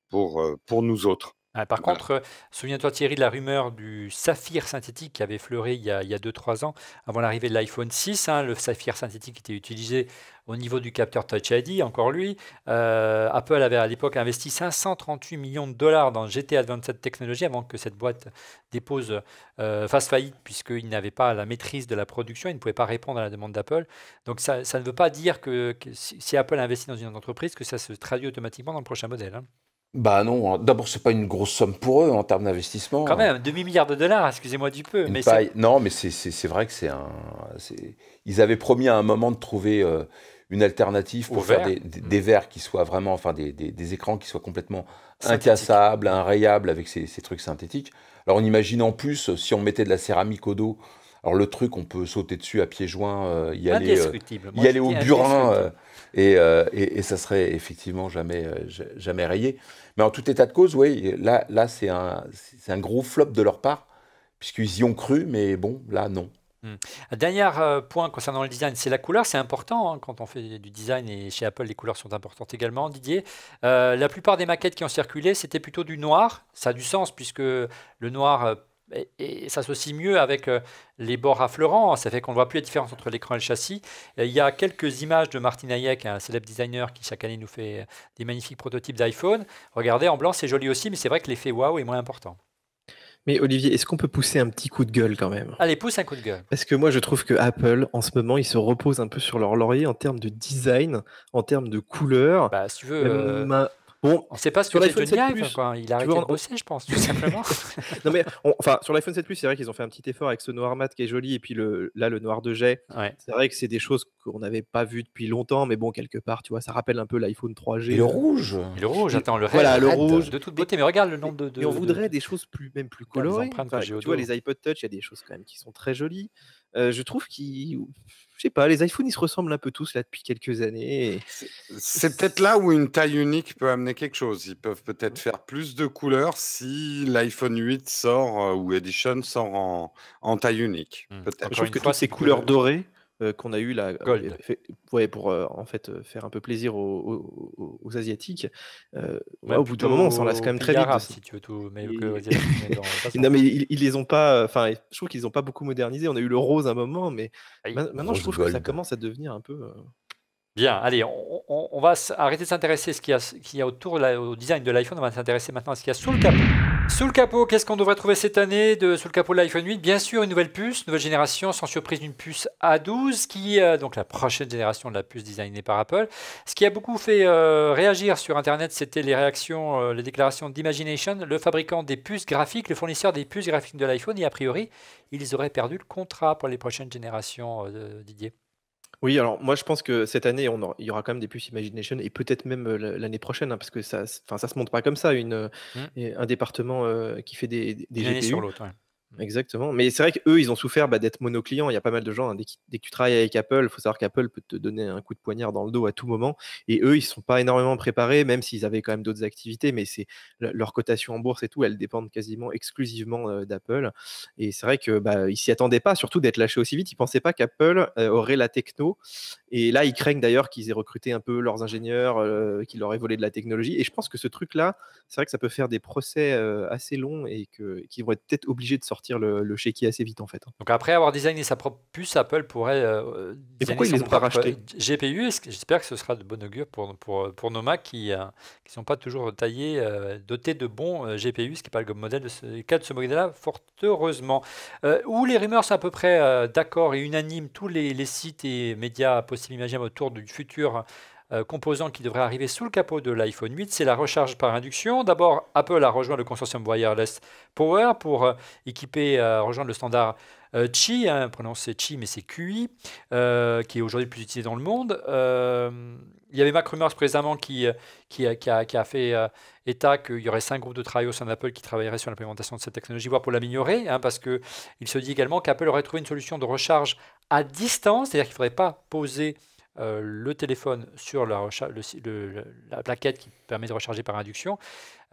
pour, pour nous autres. Ah, par contre, euh, souviens-toi Thierry de la rumeur du saphir synthétique qui avait fleuré il y a, 2-3 ans avant l'arrivée de l'iPhone 6. Hein, le saphir synthétique était utilisé au niveau du capteur Touch ID, encore lui. Euh, Apple avait à l'époque investi 538 millions de dollars dans GT Advanced Technology avant que cette boîte dépose, euh, fasse faillite puisqu'il n'avait pas la maîtrise de la production, il ne pouvait pas répondre à la demande d'Apple. Donc ça, ne veut pas dire que, si, Apple investit dans une entreprise, que ça se traduit automatiquement dans le prochain modèle. Hein. Bah non, hein. d'abord c'est pas une grosse somme pour eux en termes d'investissement. Quand hein. même, demi milliard de dollars, excusez-moi du peu. mais Non, mais c'est vrai que c'est un. Ils avaient promis à un moment de trouver euh, une alternative pour faire Des, verres qui soient vraiment, enfin des, des écrans qui soient complètement incassables, inrayables avec ces, ces, trucs synthétiques. Alors on imagine en plus euh, si on mettait de la céramique au dos. Alors le truc, on peut sauter dessus à pieds joints, euh, y aller, y aller au burin, et, et, et, ça serait effectivement jamais, jamais rayé. Mais en tout état de cause, oui, là, là c'est un, un gros flop de leur part, puisqu'ils y ont cru, mais bon, là, non. Hmm. Dernier euh, point concernant le design, c'est la couleur, c'est important hein, quand on fait du design et chez Apple les couleurs sont importantes également. Didier, euh, la plupart des maquettes qui ont circulé c'était plutôt du noir, ça a du sens puisque le noir euh, et, se s'associe mieux avec euh, les bords affleurants. Ça fait qu'on ne voit plus la différence entre l'écran et le châssis. Il y a quelques images de Martin Hayek, un célèbre designer qui chaque année nous fait euh, des magnifiques prototypes d'iPhone. Regardez, en blanc, c'est joli aussi, mais c'est vrai que l'effet waouh est moins important. Mais Olivier, est-ce qu'on peut pousser un petit coup de gueule quand même Allez, pousse un coup de gueule. Parce que moi, je trouve que Apple, en ce moment, ils se reposent un peu sur leur laurier en termes de design, en termes de couleur. Bah, si tu veux. Bon, c'est pas sur l'iPhone 7 Plus, quoi. il a arrêté de bosser, je pense, tout simplement. non mais enfin sur l'iPhone 7 Plus, c'est vrai qu'ils ont fait un petit effort avec ce noir mat qui est joli et puis le là le noir de jet. C'est vrai que c'est des choses qu'on n'avait pas vues depuis longtemps, mais bon quelque part, tu vois, ça rappelle un peu l'iPhone 3G. Et le rouge. le rouge, attends le Voilà, le rouge de toute beauté, mais regarde le nombre de, et on voudrait des choses plus même plus colorées. tu vois les iPod Touch, il y a des choses quand même qui sont très jolies. Euh, je trouve qu'ils. Je sais pas, les iPhones, ils se ressemblent un peu tous là depuis quelques années. C'est peut-être là où une taille unique peut amener quelque chose. Ils peuvent peut-être faire plus de couleurs si l'iPhone 8 sort euh, ou Edition sort en, en taille unique. Mmh. Je trouve que toi ces couleurs dorées, euh, qu'on a eu là, euh, pour euh, en fait faire un peu plaisir aux, asiatiques. au bout d'un moment, on s'en lasse quand même très vite. si tu veux tout, mais, non, mais ils, les ont pas. Enfin, je trouve qu'ils ont pas beaucoup modernisé. On a eu le rose à un moment, mais ah maintenant, je trouve que ça commence à devenir un peu. Bien, allez, on, va arrêter de s'intéresser à ce qu'il y, a autour au design de l'iPhone, on va s'intéresser maintenant à ce qu'il y a sous le capot. Sous le capot, qu'est-ce qu'on devrait trouver cette année de, sous le capot de l'iPhone 8 Bien sûr, une nouvelle puce, nouvelle génération, sans surprise d'une puce A12, qui est euh, donc la prochaine génération de la puce designée par Apple. Ce qui a beaucoup fait euh, réagir sur Internet, c'était les réactions, euh, les déclarations d'Imagination, le fabricant des puces graphiques, le fournisseur des puces graphiques de l'iPhone, et a priori, ils auraient perdu le contrat pour les prochaines générations, Didier. Oui, alors moi je pense que cette année, on il y aura quand même des puces Imagination et peut-être même euh, l'année prochaine, hein, parce que ça, enfin, ça se montre pas comme ça, une, mmh. un département euh, qui fait des, des sur l'autre. Mm. Exactement. Mais c'est vrai qu'eux, ils ont souffert bah, d'être monoclients Il y a pas mal de gens, hein, dès, que, tu travailles avec Apple, il faut savoir qu'Apple peut te donner un coup de poignard dans le dos à tout moment. Et eux, ils ne sont pas énormément préparés, même s'ils avaient quand même d'autres activités. Mais c'est leur cotation en bourse et tout, elles dépendent quasiment exclusivement euh, d'Apple. Et c'est vrai qu'ils bah, ne s'y attendaient pas, surtout d'être lâchés aussi vite. Ils ne pensaient pas qu'Apple euh, aurait la techno et là, ils craignent d'ailleurs qu'ils aient recruté un peu leurs ingénieurs, euh, qu'ils leur aient volé de la technologie. Et je pense que ce truc-là, c'est vrai que ça peut faire des procès euh, assez longs et qu'ils vont être peut-être obligés de sortir le, le chéquier assez vite en fait. Hein. Donc après avoir designé sa propre puce, Apple pourrait. Euh, et pourquoi ils les ont pas rachetés euh, GPU, j'espère que ce sera de bon augure pour, pour, pour nos Macs qui ne sont pas toujours taillés, dotés de bons GPU, ce qui n'est pas le modèle de ce, cas de ce modèle-là, fort heureusement. où les rumeurs sont à peu près d'accord et unanimes, tous les, les sites et médias possibles si imaginaire autour du futur euh, composant qui devrait arriver sous le capot de l'iPhone 8, c'est la recharge par induction. D'abord, Apple a rejoint le consortium Wireless Power pour euh, équiper, euh, rejoindre le standard Qi, hein, prononcé Qi mais c'est QI, qui est aujourd'hui le plus utilisé dans le monde il y avait Mac Rumors qui, euh, qui, a, fait euh, état qu'il y aurait cinq groupes de travail au sein d'Apple qui travailleraient sur l'implémentation de cette technologie, voire pour l'améliorer, hein, parce qu'il se dit également qu'Apple aurait trouvé une solution de recharge à distance, c'est-à-dire qu'il ne faudrait pas poser euh, le téléphone sur la, plaquette qui permet de recharger par induction.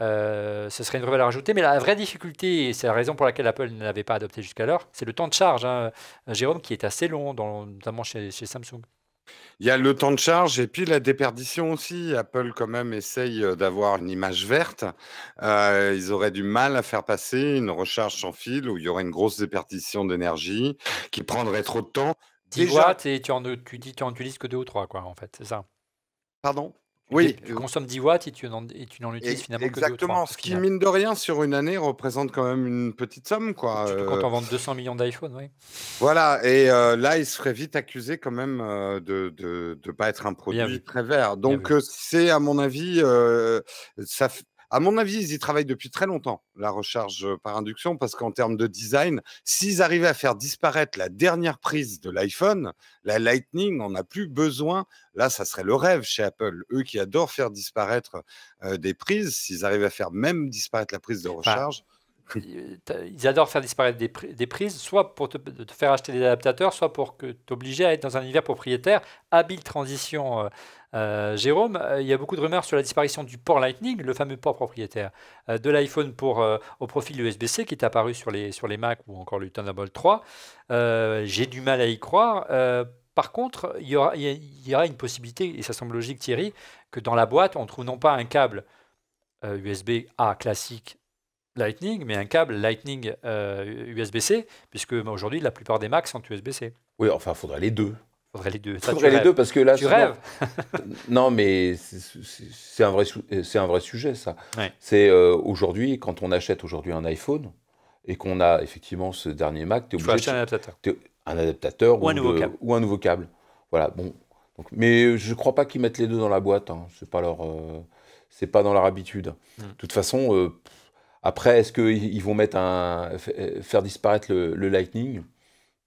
ce serait une vraie valeur ajoutée, mais la vraie difficulté, et c'est la raison pour laquelle Apple ne l'avait pas adopté jusqu'alors, c'est le temps de charge, hein, Jérôme, qui est assez long, notamment chez Samsung. Il y a le temps de charge et puis la déperdition aussi. Apple, quand même, essaye euh, d'avoir une image verte. Euh, ils auraient du mal à faire passer une recharge sans fil où il y aurait une grosse déperdition d'énergie qui prendrait trop de temps. Déjà... watts et tu, en, tu dis tu en utilises que 2 ou trois, quoi, en fait, c'est ça Pardon oui. Tu consommes 10 watts et tu n'en utilises finalement que 2 Exactement. ce qui, mine de rien, sur une année, représente quand même une petite somme. Quoi. Surtout euh, quand on vend 200 millions d'iPhone, oui. Voilà, et euh, là, il serait vite accusé quand même euh, de ne pas être un produit très vert. Donc, c'est, à mon avis, ça, à mon avis, ils y travaillent depuis très longtemps, la recharge par induction, parce qu'en termes de design, s'ils arrivaient à faire disparaître la dernière prise de l'iPhone, la Lightning, on a plus besoin. Là, ça serait le rêve chez Apple. Eux qui adorent faire disparaître des prises, s'ils arrivaient à faire même disparaître la prise de bah, recharge. ils adorent faire disparaître des, prises, soit pour te, faire acheter des adaptateurs, soit pour t'obliger à être dans un univers propriétaire. Habile transition euh, Jérôme, euh, il y a beaucoup de rumeurs sur la disparition du port Lightning, le fameux port propriétaire euh, de l'iPhone pour au profil USB-C qui est apparu sur les, sur les Mac ou encore le Thunderbolt 3. J'ai du mal à y croire. Par contre, il y, aura, il y, aura, une possibilité, et ça semble logique Thierry, que dans la boîte, on trouve non pas un câble USB-A classique Lightning, mais un câble Lightning USB-C, puisque bah, aujourd'hui, la plupart des Macs sont USB-C. Oui, enfin, il faudrait les deux. Faudrait les deux. les deux parce que là. Tu rêves. non, mais c'est un vrai, c'est un vrai sujet ça. C'est euh, aujourd'hui quand on achète aujourd'hui un iPhone et qu'on a effectivement ce dernier Mac, tu es obligé. un adaptateur. ou, un nouveau câble. Ou un nouveau câble. Voilà. Bon. mais je ne crois pas qu'ils mettent les deux dans la boîte. Ce hein. C'est pas leur. Euh, c'est pas dans leur habitude. Hmm. De toute façon, euh, après, est-ce qu'ils vont mettre un, faire disparaître le Lightning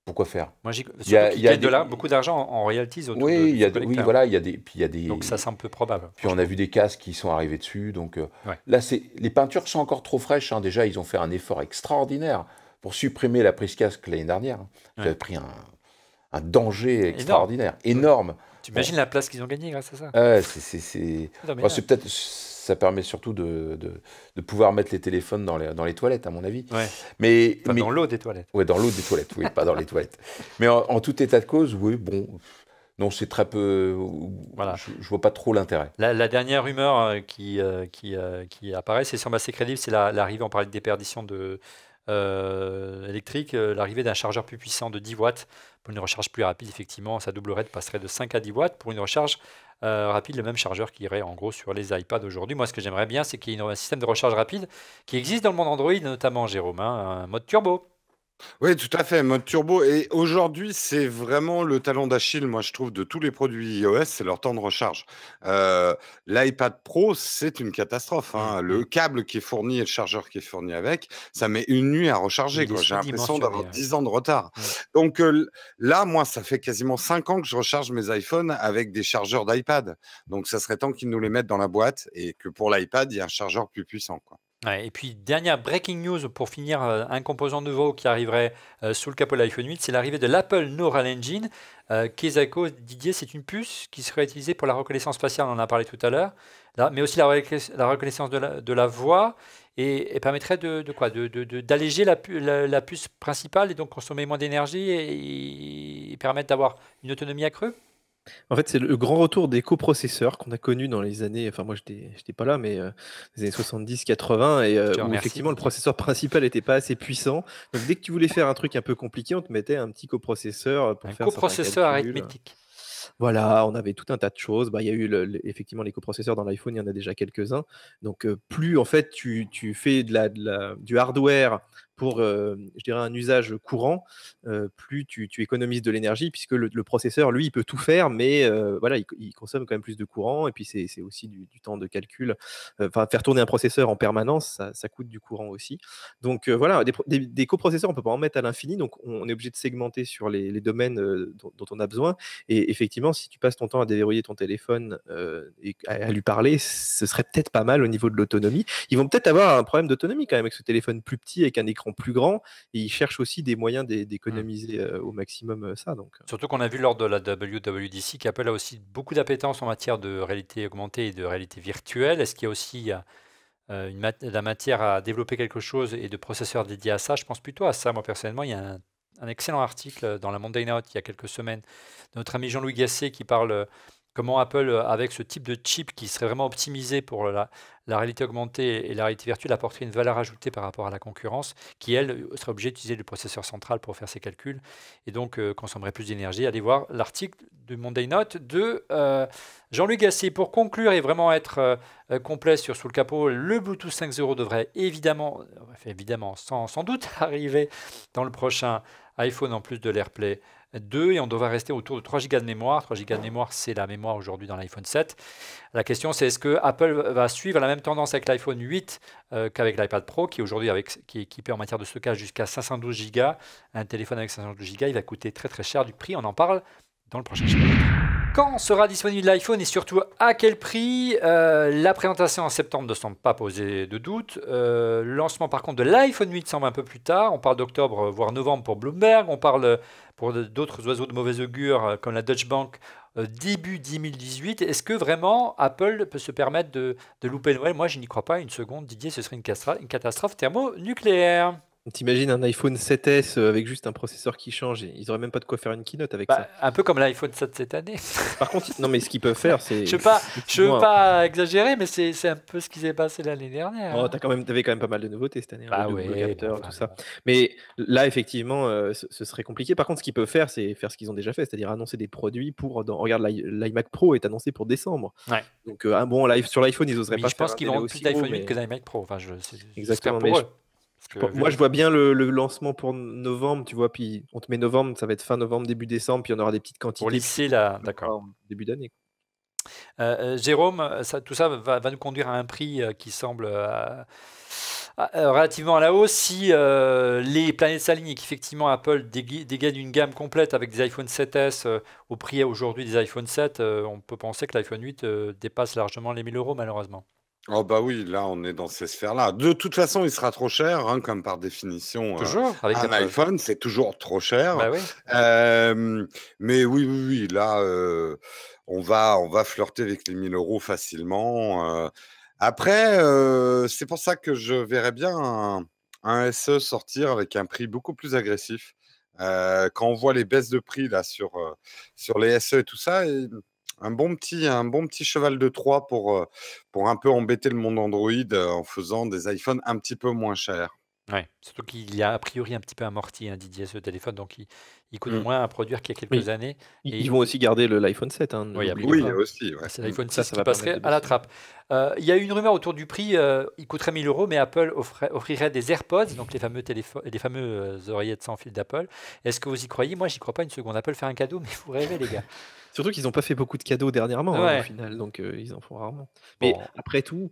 pourquoi faire Moi, il y a, de là, beaucoup d'argent en, royalties autour de, oui, voilà, il y a des, y des. Donc ça semble peu probable. Puis on a vu des casques qui sont arrivés dessus, donc euh, là, c'est les peintures sont encore trop fraîches. Hein. Déjà, ils ont fait un effort extraordinaire pour supprimer la prise casque l'année dernière. Hein. ils pris un, danger extraordinaire, énorme. Tu imagines la place qu'ils ont gagnée grâce à ça c'est C'est peut-être ça permet surtout de, de, pouvoir mettre les téléphones dans les, dans les toilettes, à mon avis. Ouais. Mais, dans l'eau des toilettes. Oui, dans l'eau des toilettes, oui, pas dans les toilettes. Mais en, tout état de cause, oui, bon. Non, c'est très peu. Voilà. Je, ne vois pas trop l'intérêt. La, dernière rumeur euh, qui, euh, qui, euh, qui apparaît, c'est semble assez crédible, c'est l'arrivée, on parlait de déperdition de, électrique, l'arrivée d'un chargeur plus puissant de 10 watts pour une recharge plus rapide, effectivement, ça doublerait passerait de 5 à 10 watts pour une recharge euh, rapide, le même chargeur qui irait en gros sur les iPads aujourd'hui. Moi, ce que j'aimerais bien, c'est qu'il y ait un système de recharge rapide qui existe dans le monde Android, notamment Jérôme, un mode turbo. Oui, tout à fait, mode turbo. Et aujourd'hui, c'est vraiment le talent d'Achille, moi, je trouve, de tous les produits iOS, c'est leur temps de recharge. Euh, L'iPad Pro, c'est une catastrophe. Hein. Mmh, le mmh. câble qui est fourni et le chargeur qui est fourni avec, ça met une nuit à recharger. J'ai l'impression d'avoir 10 ans de retard. Donc euh, là, moi, ça fait quasiment 5 ans que je recharge mes iPhones avec des chargeurs d'iPad. Donc, ça serait temps qu'ils nous les mettent dans la boîte et que pour l'iPad, il y a un chargeur plus puissant. Quoi et puis, dernière breaking news pour finir, euh, un composant nouveau qui arriverait euh, sous le capot de l'iPhone 8, c'est l'arrivée de l'Apple Neural Engine. Euh, Didier, c'est une puce qui serait utilisée pour la reconnaissance spatiale, on en a parlé tout à l'heure, mais aussi la, reconnaissance de la, voix et, permettrait de, de D'alléger la, puce principale et donc consommer moins d'énergie et permettre d'avoir une autonomie accrue en fait, c'est le grand retour des coprocesseurs qu'on a connu dans les années, enfin moi je n'étais pas là, mais euh, les années 70, 80, et euh, où effectivement le processeur principal n'était pas assez puissant. Donc dès que tu voulais faire un truc un peu compliqué, on te mettait un petit coprocesseur euh, pour un coprocesseur arithmétique. Voilà, on avait tout un tas de choses. Bah, il y a eu effectivement les coprocesseurs dans l'iPhone, il y en a déjà quelques-uns. Donc plus en fait tu, fais du hardware pour, euh, je dirais, un usage courant, euh, plus tu, économises de l'énergie, puisque le, processeur, lui, il peut tout faire, mais euh, voilà, il, consomme quand même plus de courant, et puis c'est aussi du, temps de calcul. Enfin, faire tourner un processeur en permanence, ça, coûte du courant aussi. Donc voilà, des, coprocesseurs, on peut pas en mettre à l'infini, donc on, est obligé de segmenter sur les, domaines dont, on a besoin. Et effectivement, si tu passes ton temps à déverrouiller ton téléphone et à, à lui parler, ce serait peut-être pas mal au niveau de l'autonomie. Ils vont peut-être avoir un problème d'autonomie quand même avec ce téléphone plus petit, avec un écran plus grand et ils cherchent aussi des moyens mmh. d'économiser au maximum ça. Donc. Surtout qu'on a vu lors de la WWDC qu'Apple a aussi beaucoup d'appétence en matière de réalité augmentée et de réalité virtuelle. Est-ce qu'il y a aussi de euh, une la matière à développer quelque chose et de processeurs dédiés à ça Je pense plutôt à ça. Moi, personnellement, il y a un, un excellent article dans la Monday Night il y a quelques semaines de notre ami Jean-Louis Gasset qui parle comment Apple, euh, avec ce type de chip qui serait vraiment optimisé pour la, réalité augmentée et la réalité virtuelle, apporterait une valeur ajoutée par rapport à la concurrence, qui, elle, euh, serait obligée d'utiliser le processeur central pour faire ses calculs, et donc euh, consommerait plus d'énergie. Allez voir l'article de Monday Note de Jean-Luc Gasset. Pour conclure et vraiment être complet sur Sous le capot, le Bluetooth 5.0 devrait évidemment, évidemment sans, sans doute arriver dans le prochain iPhone en plus de l'AirPlay. 2 et on devrait rester autour de 3 Go de mémoire. 3 Go de mémoire, c'est la mémoire aujourd'hui dans l'iPhone 7. La question, c'est est-ce que Apple va suivre la même tendance avec l'iPhone 8 euh, qu'avec l'iPad Pro, qui aujourd'hui qui est équipé en matière de stockage jusqu'à 512 Go. Un téléphone avec 512 Go, il va coûter très très cher du prix. On en parle le prochain Quand sera disponible l'iPhone et surtout à quel prix euh, La présentation en septembre ne semble pas poser de doute. Euh, le lancement par contre de l'iPhone 8 semble un peu plus tard. On parle d'octobre voire novembre pour Bloomberg. On parle pour d'autres oiseaux de mauvais augure euh, comme la Deutsche Bank début 2018. Est-ce que vraiment Apple peut se permettre de, de louper Noël Moi je n'y crois pas une seconde. Didier, ce serait une catastrophe thermonucléaire. T'imagines un iPhone 7S euh, avec juste un processeur qui change, et ils auraient même pas de quoi faire une keynote avec bah, ça. Un peu comme l'iPhone 7 cette année. Par contre, non mais ce qu'ils peuvent faire, c'est. Je veux pas, je veux pas exagérer, mais c'est un peu ce qui s'est passé l'année dernière. Oh, hein. t'as quand même, t'avais quand même pas mal de nouveautés cette année. Hein, bah le hein, capteur, bah tout ça. Mais là, effectivement, euh, ce, serait compliqué. Par contre, ce qu'ils peuvent faire, c'est faire ce qu'ils ont déjà fait, c'est-à-dire annoncer des produits pour. regarde, l'iMac Pro est annoncé pour décembre. Donc un euh, ah bon, sur l'iPhone, ils oseraient pas. Je pense qu'ils vont plus d'iPhone 8 que d'iMac Pro. Exactement. Moi, je vois bien le, lancement pour novembre, tu vois, puis on te met novembre, ça va être fin novembre, début décembre, puis on aura des petites quantités. Pour lycée, là, d'accord. Début d'année. Euh, euh, Jérôme, tout ça va, nous conduire à un prix euh, qui semble relativement à la hausse si les planètes s'alignent et qu'effectivement Apple dégaine une gamme complète avec des iPhone 7S au prix aujourd'hui des iPhone 7. on peut penser que l'iPhone 8 dépasse largement les 1000 euros malheureusement. Oh bah oui, là on est dans ces sphères-là. De toute façon, il sera trop cher, hein, comme par définition. Euh, toujours. avec un euh, iPhone, c'est toujours trop cher. Bah mais oui, oui, oui, là euh, on va, on va flirter avec les 1000 euros facilement. Après, c'est pour ça que je verrais bien un, SE sortir avec un prix beaucoup plus agressif. quand on voit les baisses de prix là sur sur les SE et tout ça. Et, un bon petit, un bon petit cheval de Troie pour, euh, pour un peu embêter le monde Android euh, en faisant des iPhones un petit peu moins chers. Ouais. Surtout qu'il y a a priori un petit peu amorti un hein, Didier ce téléphone, donc il, il coûte mmh. moins à produire qu'il y a quelques années. ils vont aussi garder l'iPhone 7. Hein, oui, oui aussi. Ouais. C'est l'iPhone 6 ça, ça qui passerait à la trappe. Euh, il y a eu une rumeur autour du prix. Euh, il coûterait 1000 euros, mais Apple offrirait des AirPods, donc les fameux, les fameux euh, oreillettes sans fil d'Apple. Est-ce que vous y croyez Moi, j'y crois pas une seconde. Apple fait un cadeau, mais vous rêvez, les gars. Surtout qu'ils n'ont pas fait beaucoup de cadeaux dernièrement, hein, au final, donc ils en font rarement. Mais après tout,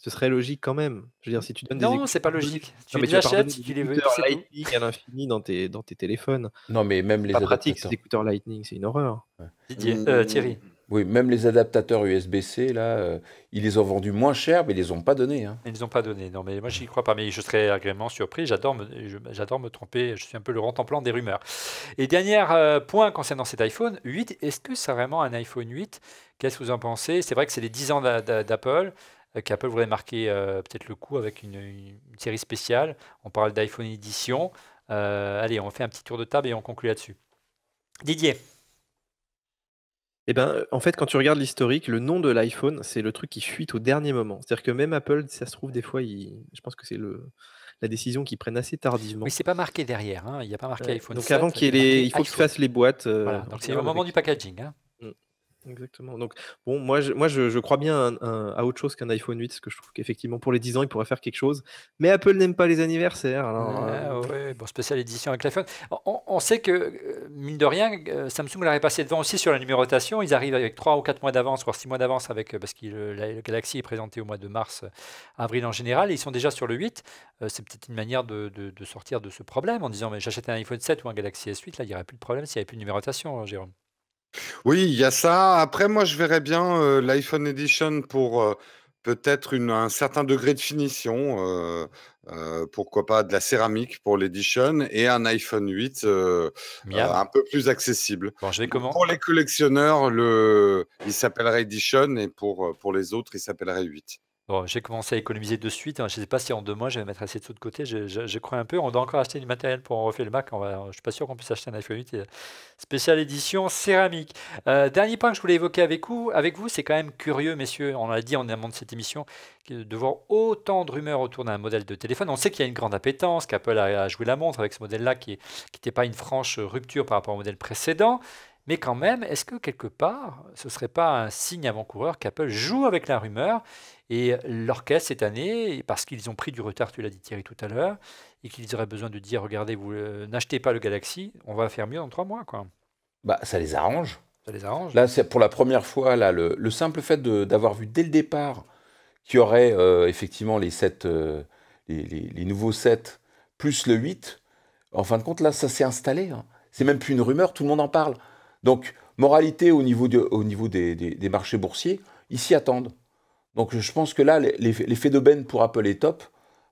ce serait logique quand même. Je veux dire, si tu donnes non, des. Non, c'est pas logique. Tu les achètes, tu, les veux. Lightning à l'infini dans tes, téléphones. Non, mais même les. Pas pratique, écouteurs Lightning, c'est une horreur. Didier, mmh. euh, Thierry. Oui, même les adaptateurs USB-C, là, euh, ils les ont vendus moins cher, mais ils les ont pas donnés. Hein. Ils les ont pas donnés. Non, mais moi, j'y crois pas. Mais je serais agréablement surpris. J'adore me, j'adore me tromper. Je suis un peu le rente-en-plan des rumeurs. Et dernier euh, point concernant cet iPhone 8, est-ce que c'est vraiment un iPhone 8 Qu'est-ce que vous en pensez C'est vrai que c'est les 10 ans d'Apple. Euh, qu'Apple voudrait marquer euh, peut-être le coup avec une, série spéciale. On parle d'iPhone édition. Euh, allez, on fait un petit tour de table et on conclut là-dessus. Didier. Eh ben, en fait, quand tu regardes l'historique, le nom de l'iPhone, c'est le truc qui fuit au dernier moment. C'est-à-dire que même Apple, ça se trouve, des fois, je pense que c'est le... la décision qu'ils prennent assez tardivement. Mais c'est pas marqué derrière, hein. il n'y a pas marqué iPhone iPhone. Donc avant qu'il les... il faut qu'ils fassent les boîtes. voilà. Donc c'est au moment du packaging. Hein. Exactement. Donc, bon, moi, je, moi, je, crois bien à, autre chose qu'un iPhone 8, parce que je trouve qu'effectivement, pour les 10 ans, il pourrait faire quelque chose. Mais Apple n'aime pas les anniversaires. Euh, ah bon, spécial édition avec l'iPhone. On, on, sait que, euh, mine de rien, euh, Samsung l'aurait passé devant aussi sur la numérotation. Ils arrivent avec 3 ou 4 mois d'avance, voire 6 mois d'avance, avec parce que le, Galaxy est présenté au mois de mars, avril en général. ils sont déjà sur le 8. C'est peut-être une manière de, sortir de ce problème en disant, mais j'achète un iPhone 7 ou un Galaxy S8, là, il n'y aurait plus de problème s'il n'y avait plus de numérotation, hein, Jérôme. Oui, il y a ça. Après, moi, je verrais bien euh, l'iPhone Edition pour euh, peut-être un certain degré de finition. Euh, pourquoi pas de la céramique pour l'Edition et un iPhone 8 un peu plus accessible. pour les collectionneurs, le... il s'appellerait Edition et pour, pour les autres, il s'appellerait 8 j'ai commencé à économiser de suite. Hein. Je ne sais pas si en deux mois, je vais mettre assez de sous de côté. Je, crois un peu. On doit encore acheter du matériel pour refaire le Mac. je ne suis pas sûr qu'on puisse acheter un iPhone 8. Euh, spéciale édition céramique. Euh, dernier point que je voulais évoquer avec vous, avec vous c'est quand même curieux, messieurs. On l'a dit en amont de cette émission, de voir autant de rumeurs autour d'un modèle de téléphone. On sait qu'il y a une grande appétence, qu'Apple a, a, joué la montre avec ce modèle-là qui n'était pas une franche rupture par rapport au modèle précédent. Mais quand même, est-ce que quelque part, ce ne serait pas un signe avant-coureur qu'Apple joue avec la rumeur et l'orchestre cette année, parce qu'ils ont pris du retard, tu l'as dit Thierry tout à l'heure, et qu'ils auraient besoin de dire, regardez, vous euh, n'achetez pas le Galaxy, on va faire mieux dans trois mois. Quoi. Bah, ça les arrange. Ça les arrange. Là, c'est pour la première fois, le, simple fait d'avoir vu dès le départ qu'il y aurait euh, effectivement les, 7, euh, les, nouveaux 7 plus le 8, en fin de compte, là, ça s'est installé. Hein. C'est même plus une rumeur, tout le monde en parle. Donc, moralité au niveau, niveau des, marchés boursiers, ils s'y attendent. Donc, je pense que là, l'effet d'aubaine pour Apple est top,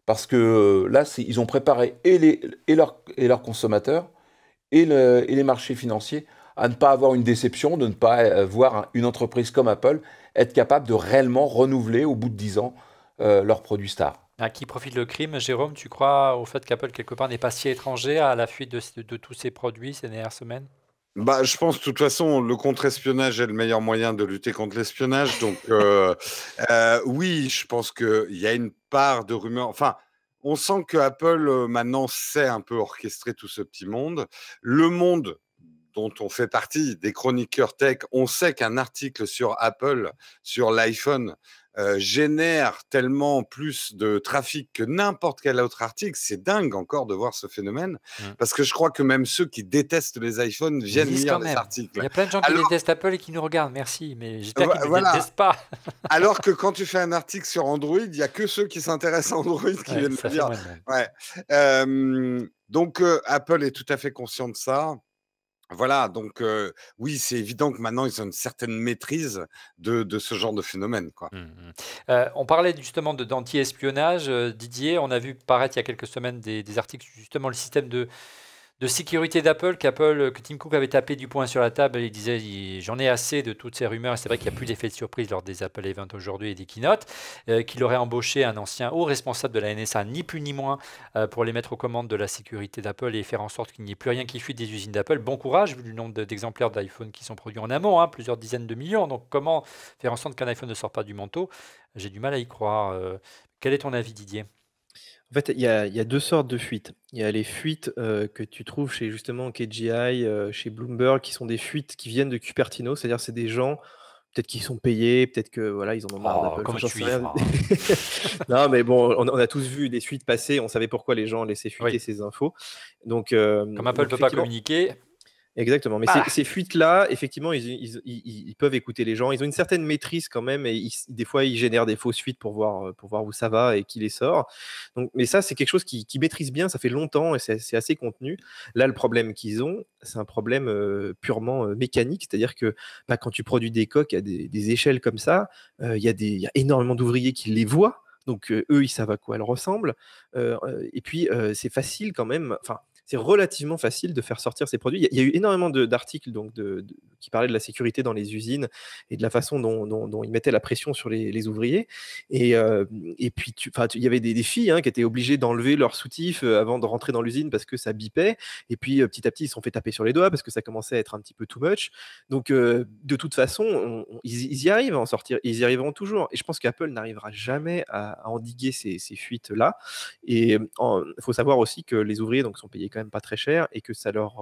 parce que euh, là, ils ont préparé et, les, et, et leurs consommateurs et, les marchés financiers à ne pas avoir une déception, de ne pas euh, voir une entreprise comme Apple être capable de réellement renouveler au bout de 10 ans euh, leurs produits stars. À qui profite le crime Jérôme, tu crois au fait qu'Apple, quelque part, n'est pas si étranger à la fuite de, de, tous ces produits ces dernières semaines bah, je pense de toute façon, le contre-espionnage est le meilleur moyen de lutter contre l'espionnage. Donc, euh, euh, oui, je pense qu'il y a une part de rumeurs. Enfin, on sent que Apple euh, maintenant sait un peu orchestrer tout ce petit monde. Le monde dont on fait partie, des chroniqueurs tech, on sait qu'un article sur Apple, sur l'iPhone, euh, génère tellement plus de trafic que n'importe quel autre article. C'est dingue encore de voir ce phénomène, mmh. parce que je crois que même ceux qui détestent les iPhones viennent lire les articles. Il y a plein de gens qui détestent Apple et qui nous regardent, merci, mais j'espère qu'ils ne voilà. détestent pas. Alors que quand tu fais un article sur Android, il n'y a que ceux qui s'intéressent à Android qui viennent le dire. Euh, donc euh, Apple est tout à fait conscient de ça. Voilà, donc oui, c'est évident que maintenant ils ont une certaine maîtrise de, ce genre de phénomène. Mmh, mmh. on parlait justement de d'anti-espionnage, Didier. On a vu paraître il y a quelques semaines des, des articles justement le système de, de sécurité d'Apple qu'Apple, que Tim Cook avait tapé du poing sur la table. Il disait J'en ai assez de toutes ces rumeurs. C'est vrai qu'il n'y a plus d'effet de surprise lors des Apple Events aujourd'hui et des keynotes. Euh, qu'il aurait embauché un ancien haut responsable de la NSA, ni plus ni moins, euh, pour les mettre aux commandes de la sécurité d'Apple et faire en sorte qu'il n'y ait plus rien qui fuit des usines d'Apple. Bon courage, vu le nombre d'exemplaires d'iPhone qui sont produits en amont, hein, plusieurs dizaines de millions. Donc, comment faire en sorte qu'un iPhone ne sorte pas du manteau J'ai du mal à y croire. Euh. quel est ton avis, Didier en fait, il y a, deux sortes de fuites. Il y a les fuites euh, que tu trouves chez justement KGI, euh, chez Bloomberg, qui sont des fuites qui viennent de Cupertino, c'est-à-dire c'est des gens peut-être qu'ils sont payés, peut-être que voilà, ils en ont marre oh, non, mais bon, on, a tous vu des fuites passer, on savait pourquoi les gens laissaient fuiter ces infos. Donc, euh, comme Apple ne peut pas communiquer, Exactement. Mais bah ces, fuites-là, effectivement, ils, peuvent écouter les gens. Ils ont une certaine maîtrise quand même. Et des fois, ils génèrent des fausses fuites pour voir, euh, pour voir où ça va et qui les sort. Donc, mais ça, c'est quelque chose qu'ils maîtrisent bien. Ça fait longtemps et c'est assez contenu. Là, le problème qu'ils ont, c'est un problème euh, purement euh, mécanique. C'est-à-dire que bah, quand tu produis des coques à des, des échelles comme ça, il y, a énormément d'ouvriers qui les voient. Donc eux, ils savent à quoi elles ressemblent. et puis c'est facile quand même. Enfin, c'est relativement facile de faire sortir ces produits. Il y, a eu énormément d'articles donc de, qui parlaient de la sécurité dans les usines et de la mmh. façon dont, ils mettaient la pression sur les, ouvriers. Et, euh, puis, il y avait des, filles hein, qui étaient obligées d'enlever leur soutif euh, avant de rentrer dans l'usine parce que ça bipait. Et puis, euh, petit à petit, ils se sont fait taper sur les doigts parce que ça commençait à être un petit peu too much. Donc, de toute façon, ils, y arrivent à en sortir. Ils y arriveront toujours. Et je pense qu'Apple n'arrivera jamais à, endiguer ces, fuites-là. Et il faut savoir aussi que les ouvriers donc, sont payés pas très cher et que ça leur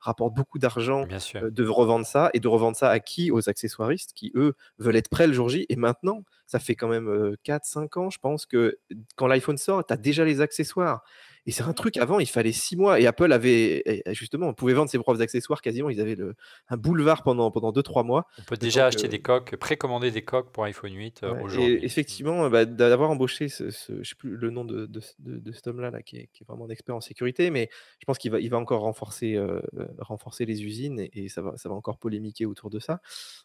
rapporte beaucoup d'argent de revendre ça et de revendre ça à qui Aux accessoiristes qui, eux, veulent être prêts le jour J. Et maintenant, ça fait quand même 4-5 ans, je pense, que quand l'iPhone sort, tu as déjà les accessoires. Et c'est un truc, avant, il fallait six mois. Et Apple avait, justement, on pouvait vendre ses propres accessoires quasiment. Ils avaient le, un boulevard pendant, pendant deux, trois mois. On peut déjà acheter euh, des coques, précommander des coques pour iPhone 8 euh, aujourd'hui. Effectivement, bah, d'avoir embauché, ce, je sais plus le nom de, de, cet homme-là, là, qui, est, vraiment un expert en sécurité, mais je pense qu'il va, il va encore renforcer, euh, renforcer les usines et, ça, va, ça va encore polémiquer autour de ça.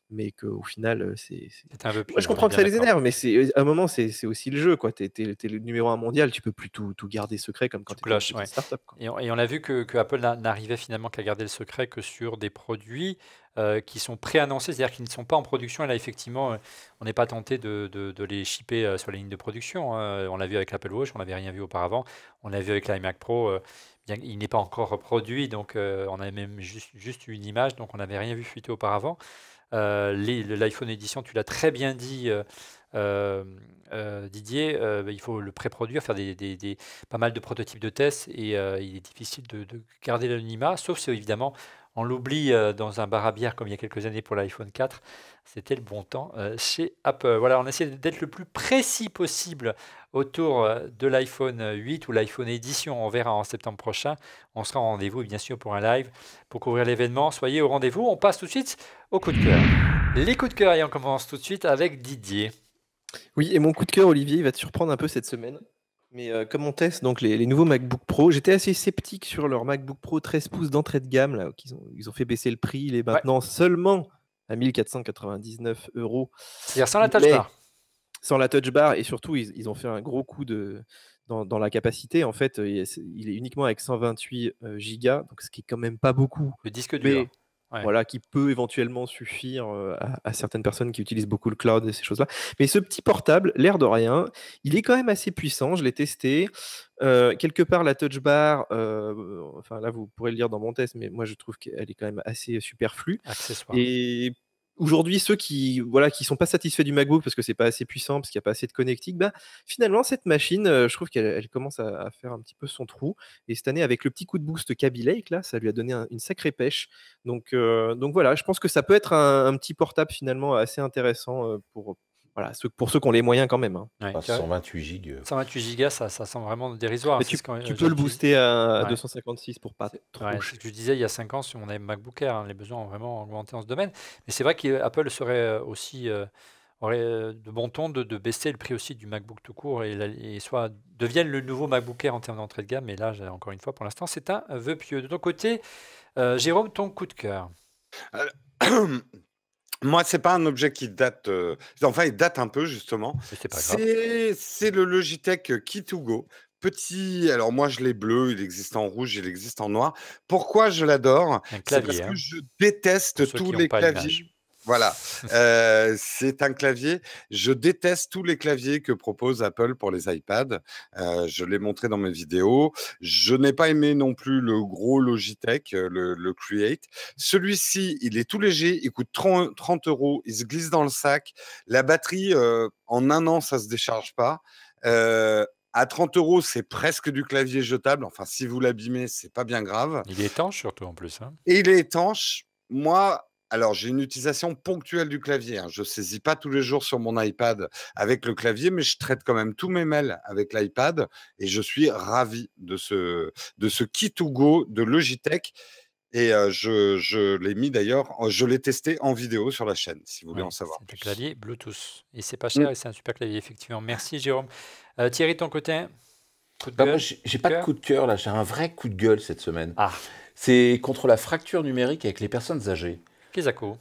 Mais qu'au final, c'est. Un je comprends que ça les énerve, mais c'est, à un moment, c'est, aussi le jeu. Tu es, le numéro un mondial, tu peux plus tout, tout garder secret comme quand et, on, a vu que, Apple n'arrivait finalement qu'à garder le secret que sur des produits euh, qui sont préannoncés, c'est-à-dire qu'ils ne sont pas en production. Et là, effectivement, euh, on n'est pas tenté de, les shipper euh, sur les lignes de production. Hein. on l'a vu avec l'Apple Watch, on n'avait rien vu auparavant. On l'a vu avec l'iMac Pro. bien, il n'est pas encore produit, donc on a même juste, juste une image, donc on n'avait rien vu fuiter auparavant. L'iPhone édition, tu l'as très bien dit euh, euh, Didier, euh, il faut le pré-produire, faire des, pas mal de prototypes de tests et il est difficile de, garder l'anonymat, sauf si évidemment on l'oublie dans un bar à bière comme il y a quelques années pour l'iPhone 4. C'était le bon temps chez Apple. Voilà, on essaie d'être le plus précis possible autour de l'iPhone 8 ou l'iPhone édition. On verra en septembre prochain. On sera en rendez-vous bien sûr pour un live pour couvrir l'événement. Soyez au rendez-vous. On passe tout de suite au coup de cœur. Les coups de cœur et on commence tout de suite avec Didier. Oui, et mon coup de cœur, Olivier, il va te surprendre un peu cette semaine. Mais euh, comme on teste donc les, nouveaux MacBook Pro, j'étais assez sceptique sur leur MacBook Pro 13 pouces d'entrée de gamme. Là, ils ont fait baisser le prix. Il est maintenant seulement à 1499 euros. sans la touch bar. Sans la touch bar. Et surtout, ils, ont fait un gros coup de, dans, la capacité. En fait, il est uniquement avec 128 euh, gigas, donc ce qui est quand même pas beaucoup. Le disque dur. Voilà, qui peut éventuellement suffire euh, à, certaines personnes qui utilisent beaucoup le cloud et ces choses-là. Mais ce petit portable, l'air de rien, il est quand même assez puissant. Je l'ai testé. Euh, quelque part, la touch bar, euh, enfin là, vous pourrez le lire dans mon test, mais moi je trouve qu'elle est quand même assez superflue. Accessoire aujourd'hui, ceux qui voilà qui sont pas satisfaits du MacBook parce que c'est pas assez puissant, parce qu'il n'y a pas assez de connectique, bah, finalement cette machine, euh, je trouve qu'elle commence à, faire un petit peu son trou. Et cette année, avec le petit coup de boost Kaby Lake là, ça lui a donné une sacrée pêche. Donc euh, donc voilà, je pense que ça peut être un, petit portable finalement assez intéressant euh, pour voilà, pour ceux qui ont les moyens quand même. 128 hein. bah, euh. gigas. 128 gigas, ça, sent vraiment dérisoire. tu, euh, peux le booster à 256 pour pas trop. Ouais, je disais il y a 5 ans, si on avait MacBook Air, hein, les besoins ont vraiment augmenté en ce domaine. Mais c'est vrai qu'Apple serait euh, aussi aurait de bon ton de, baisser le prix aussi du MacBook tout court et, soit devienne le nouveau MacBook Air en termes d'entrée de gamme. Mais là, encore une fois, pour l'instant, c'est un vœu pieux. De ton côté, Jérôme, ton coup de cœur. Moi, ce n'est pas un objet qui date. Euh, enfin, il date un peu justement. c'est le Logitech Key 2 Go. Petit. Alors moi, je l'ai bleu. Il existe en rouge. Il existe en noir. Pourquoi je l'adore C'est parce que hein. je déteste tous les claviers. Voilà, c'est un clavier. Je déteste tous les claviers que propose Apple pour les iPads. je l'ai montré dans mes vidéos. Je n'ai pas aimé non plus le gros Logitech, le, Create. Celui-ci, il est tout léger, il coûte 30, euros, il se glisse dans le sac. La batterie, en un an, ça se décharge pas. à 30 euros, c'est presque du clavier jetable. Enfin, si vous l'abîmez, c'est pas bien grave. Il est étanche surtout en plus. Hein. Et il est étanche. Moi, alors, j'ai une utilisation ponctuelle du clavier. Hein. Je ne saisis pas tous les jours sur mon iPad avec le clavier, mais je traite quand même tous mes mails avec l'iPad et je suis ravi de ce, de ce kit to go de Logitech. Et je, je l'ai mis d'ailleurs, je l'ai testé en vidéo sur la chaîne, si vous voulez en savoir. C'est un clavier Bluetooth. Et c'est pas mmh. cher et c'est un super clavier, effectivement. Merci Jérôme. Thierry, ton côté bah, J'ai pas de coup de cœur là, j'ai un vrai coup de gueule cette semaine. Ah. C'est contre la fracture numérique avec les personnes âgées. Kizako.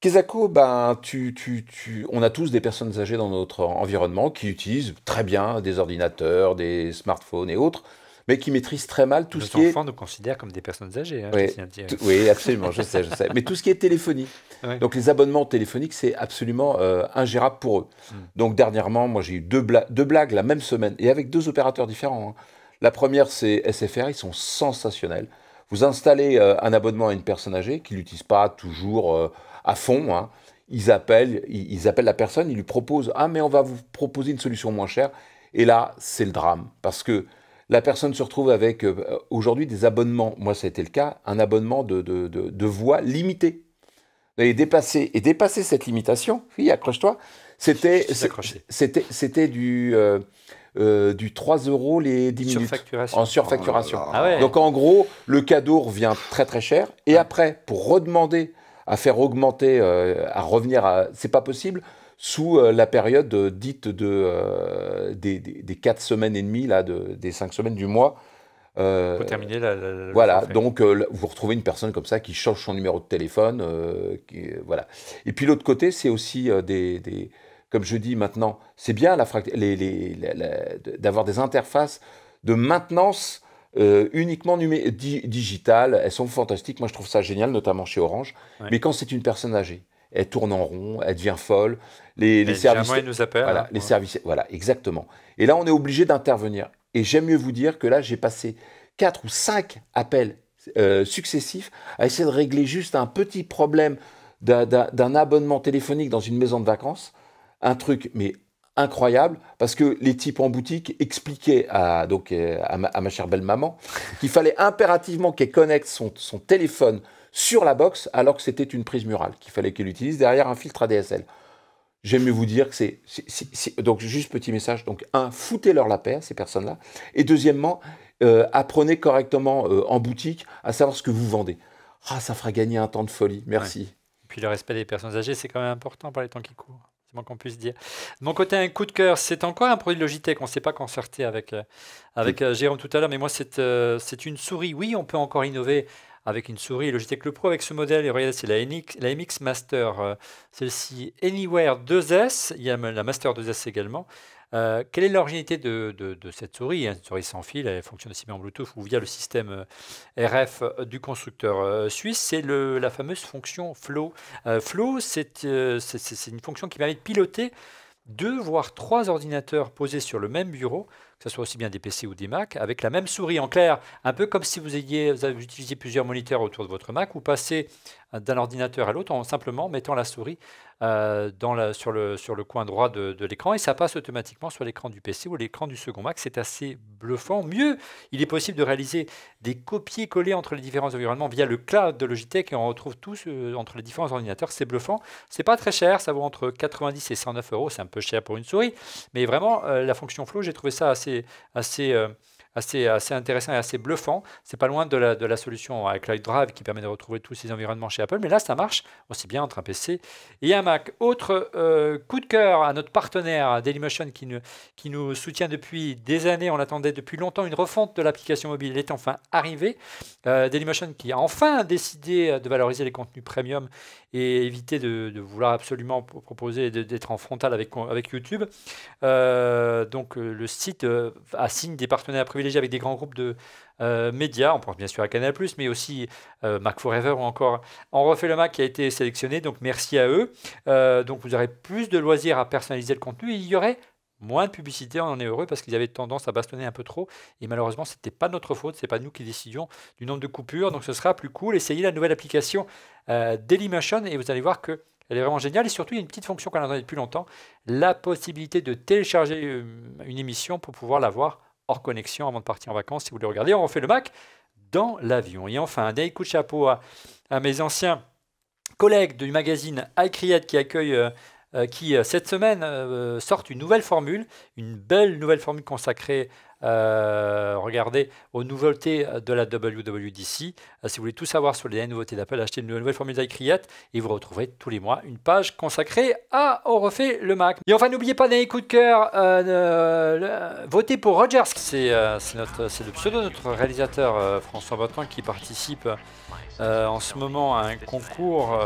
Kizako, ben, tu, tu, on a tous des personnes âgées dans notre environnement qui utilisent très bien des ordinateurs, des smartphones et autres, mais qui maîtrisent très mal tout ce qui est... Nos enfants nous considèrent comme des personnes âgées. Hein, oui. absolument, je sais, je sais. Mais tout ce qui est téléphonie. Donc les abonnements téléphoniques, c'est absolument euh, ingérable pour eux. Mm. Donc dernièrement, moi j'ai eu deux, blagues la même semaine, et avec deux opérateurs différents. Hein. La première, c'est SFR, ils sont sensationnels. Vous installez euh, un abonnement à une personne âgée qui l'utilise pas toujours euh, à fond. Hein. Ils appellent, ils appellent la personne, ils lui proposent ah mais on va vous proposer une solution moins chère. Et là, c'est le drame parce que la personne se retrouve avec euh, aujourd'hui des abonnements. Moi, ça a été le cas, un abonnement de, voix limitée. Et dépasser, et dépasser cette limitation, oui, accroche-toi, c'était, du, euh, du 3 euros les 10 minutes. En surfacturation. Oh ah donc en gros, le cadeau revient très très cher. Et après, pour redemander à faire augmenter, euh, à revenir à. C'est pas possible sous euh, la période dite de, des, des, 4 semaines et demie, là, de, des 5 semaines du mois. Pour terminer la, voilà, donc vous retrouvez une personne comme ça qui change son numéro de téléphone, qui, voilà. Et puis l'autre côté, c'est aussi des, comme je dis maintenant, c'est bien la les, d'avoir des interfaces de maintenance euh, uniquement di digitales. Elles sont fantastiques. Moi, je trouve ça génial, notamment chez Orange. Mais quand c'est une personne âgée, elle tourne en rond, elle devient folle. Les, services. voilà, hein. les services. Voilà, exactement. Et là, on est obligé d'intervenir. Et j'aime mieux vous dire que là, j'ai passé 4 ou 5 appels euh, successifs à essayer de régler juste un petit problème d'un abonnement téléphonique dans une maison de vacances un truc, mais incroyable parce que les types en boutique expliquaient à, donc, euh, à, ma, chère belle maman qu'il fallait impérativement qu'elle connecte son, téléphone sur la box alors que c'était une prise murale, qu'il fallait qu'elle utilise derrière un filtre ADSL. J'aime mieux vous dire que c'est, Donc, juste petit message. Donc, un, foutez-leur la paix ces personnes-là. Et deuxièmement, euh, apprenez correctement euh, en boutique à savoir ce que vous vendez. Ah, ça fera gagner un temps de folie. Merci. Et puis, le respect des personnes âgées, c'est quand même important par les temps qui courent qu'on puisse dire. De mon côté, un coup de cœur, c'est encore un produit Logitech. On ne s'est pas concerté avec, euh, avec euh, Jérôme tout à l'heure, mais moi, euh, c'est une souris. Oui, on peut encore innover avec une souris Logitech Le Pro avec ce modèle. c'est la, la MX Master, celle-ci Anywhere 2S. Il y a la Master 2S également. Euh, quelle est l'originalité de, cette souris Une souris sans fil, elle fonctionne aussi bien en Bluetooth ou via le système euh, RF euh, du constructeur suisse. C'est la fameuse fonction Flow. flow, c'est une fonction qui permet de piloter deux voire trois ordinateurs posés sur le même bureau, que ce soit aussi bien des PC ou des Mac, avec la même souris en clair, un peu comme si vous, ayez, vous utilisiez plusieurs moniteurs autour de votre Mac, vous passez d'un ordinateur à l'autre en simplement mettant la souris euh, dans la, sur, le, sur, le, coin droit de, l'écran et ça passe automatiquement sur l'écran du PC ou l'écran du second Mac. C'est assez bluffant. Mieux, il est possible de réaliser des copier-coller entre les différents environnements via le cloud de Logitech et on retrouve tout entre les différents ordinateurs. C'est bluffant. C'est pas très cher, ça vaut entre 90 et 109 euros. C'est un peu cher pour une souris, mais vraiment euh, la fonction Flow, j'ai trouvé ça assez, assez euh, assez, assez intéressant et assez bluffant. C'est pas loin de la, de la solution avec Light Drive qui permet de retrouver tous ces environnements chez Apple, mais là ça marche aussi bien entre un PC et un Mac. Autre euh, coup de cœur à notre partenaire Dailymotion qui, ne, qui nous soutient depuis des années. On attendait depuis longtemps une refonte de l'application mobile. Elle est enfin arrivée. Euh, Dailymotion qui a enfin décidé euh, de valoriser les contenus premium et éviter de, vouloir absolument proposer d'être en frontal avec, avec YouTube. donc le site assigne des partenaires privés déjà avec des grands groupes de euh, médias. On pense bien sûr à Canal, mais aussi euh, Mac Forever ou encore On refait le Mac qui a été sélectionné. Donc merci à eux. Euh, donc vous aurez plus de loisirs à personnaliser le contenu. il y aurait moins de publicité, on en est heureux parce qu'ils avaient tendance à bastonner un peu trop. Et malheureusement, ce n'était pas notre faute, ce n'est pas nous qui décidions du nombre de coupures. Donc ce sera plus cool. Essayez la nouvelle application euh, Dailymotion et vous allez voir que. Elle est vraiment géniale et surtout il y a une petite fonction qu'on attendait depuis longtemps, la possibilité de télécharger une émission pour pouvoir la voir connexion avant de partir en vacances si vous voulez regarder. On refait le Mac dans l'avion. Et enfin, un dernier coup de chapeau à, mes anciens collègues du magazine iCreate qui accueille euh, euh, qui euh, cette semaine sort une nouvelle formule, une belle nouvelle formule consacrée euh, regardez aux nouveautés euh, de la WWDC. Euh, si vous voulez tout savoir sur les dernières nouveautés d'Apple, achetez une nouvelle formule d'Icreate et vous retrouverez tous les mois une page consacrée à On refait le Mac. Et enfin, n'oubliez pas d'un coup de cœur, votez pour Rogers. C'est le pseudo de notre réalisateur François Botton qui participe en ce moment à un concours.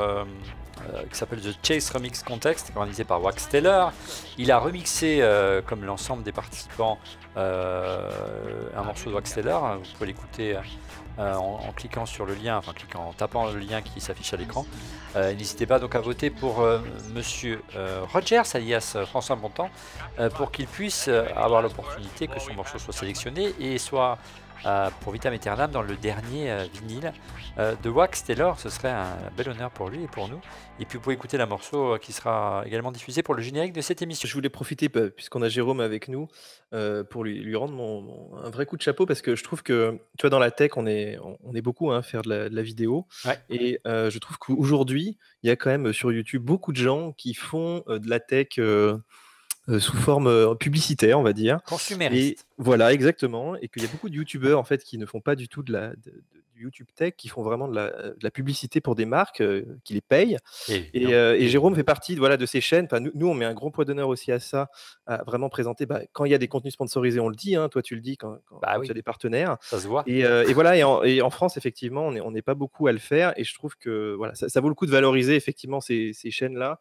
Euh, qui s'appelle The Chase Remix Context, organisé par Wax Taylor. Il a remixé, euh, comme l'ensemble des participants, euh, un morceau de Wax Taylor. Vous pouvez l'écouter en, cliquant sur le lien, enfin cliquant, en tapant le lien qui s'affiche à l'écran. N'hésitez pas donc à voter pour Monsieur Rogers, alias François Montant, pour qu'il puisse avoir l'opportunité que son morceau soit sélectionné et soit euh, pour Vitam Eternam dans le dernier euh, vinyle euh, de Wax Taylor. Ce serait un bel honneur pour lui et pour nous. Et puis vous pouvez écouter la morceau qui sera également diffusé pour le générique de cette émission. Je voulais profiter, bah, puisqu'on a Jérôme avec nous, pour lui, rendre un vrai coup de chapeau parce que je trouve que, tu vois, dans la tech, on est, on, est beaucoup à hein, faire de la, vidéo. Et je trouve qu'aujourd'hui, il y a quand même sur YouTube beaucoup de gens qui font de la tech. Euh, sous forme euh, publicitaire, on va dire. Et, voilà, exactement. Et qu'il y a beaucoup de youtubeurs en fait qui ne font pas du tout de la, de, YouTube Tech qui font vraiment de la, euh, publicité pour des marques euh, qui les payent. Et, euh, Jérôme fait partie de, voilà, de ces chaînes. nous, on met un gros poids d'honneur aussi à ça, à vraiment présenter. Bah, quand il y a des contenus sponsorisés, on le dit. Hein. toi, tu le dis quand, bah tu as des partenaires. Ça se voit. Et, voilà. En, et en, France, effectivement, on n'est pas beaucoup à le faire. Et je trouve que ça, vaut le coup de valoriser effectivement ces, chaînes-là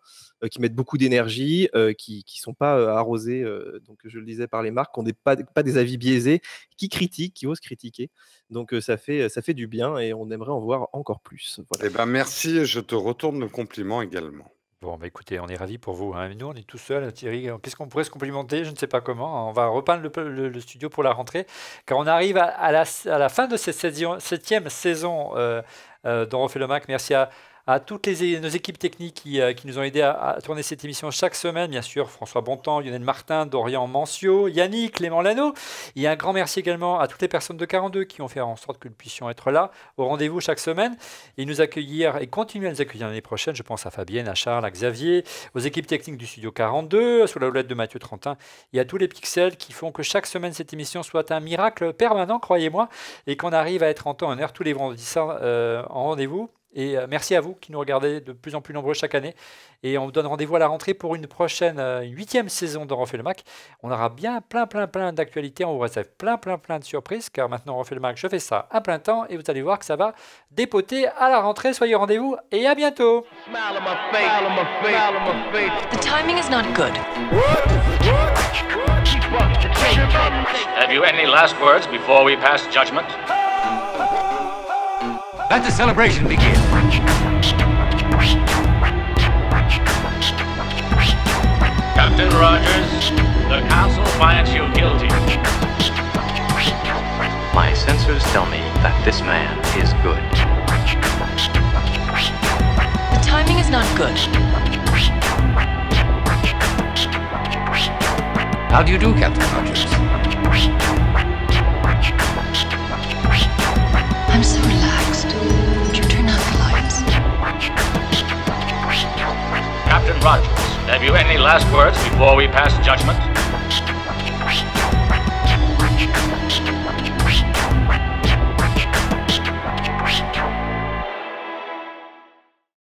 qui mettent beaucoup d'énergie, qui ne sont pas arrosées, donc je le disais, par les marques, qui n'ont pas, des avis biaisés, qui critiquent, qui osent critiquer. Donc ça fait, ça fait du bien et on aimerait en voir encore plus. Voilà. Eh ben, merci, je te retourne le compliment également. Bon, bah écoutez, on est ravis pour vous. Hein. Nous, on est tout seul, hein, Thierry. Qu'est-ce qu'on pourrait se complimenter Je ne sais pas comment. Hein. On va repeindre le, studio pour la rentrée, car on arrive à, la, à la, fin de cette septième saison euh, euh, Mac. Merci à à toutes les, nos équipes techniques qui, euh, nous ont aidés à, tourner cette émission chaque semaine, bien sûr François Bontemps, Lionel Martin, Dorian Mancio, Yannick, Clément Lano. Et un grand merci également à toutes les personnes de 42 qui ont fait en sorte que nous puissions être là, au rendez-vous chaque semaine, et nous accueillir et continuer à nous accueillir l'année prochaine. Je pense à Fabienne, à Charles, à Xavier, aux équipes techniques du Studio 42, sous la houlette de Mathieu Trentin, et à tous les pixels qui font que chaque semaine cette émission soit un miracle permanent, croyez-moi, et qu'on arrive à être en temps en heure tous les vendredis euh, en rendez-vous et merci à vous qui nous regardez de plus en plus nombreux chaque année. Et on vous donne rendez-vous à la rentrée pour une prochaine huitième saison de Refait le Mac. On aura bien plein, plein, plein d'actualités. On vous réserve plein, plein, plein de surprises. Car maintenant, Refait le Mac, je fais ça à plein temps. Et vous allez voir que ça va dépoter à la rentrée. Soyez au rendez-vous et à bientôt. The timing is not good. Have you any last words before we pass judgment? Let the celebration begin. Captain Rogers, the council finds you guilty. My sensors tell me that this man is good. The timing is not good. How do you do, Captain Rogers? I'm so relaxed. Captain Rogers, have you any last words before we pass judgment?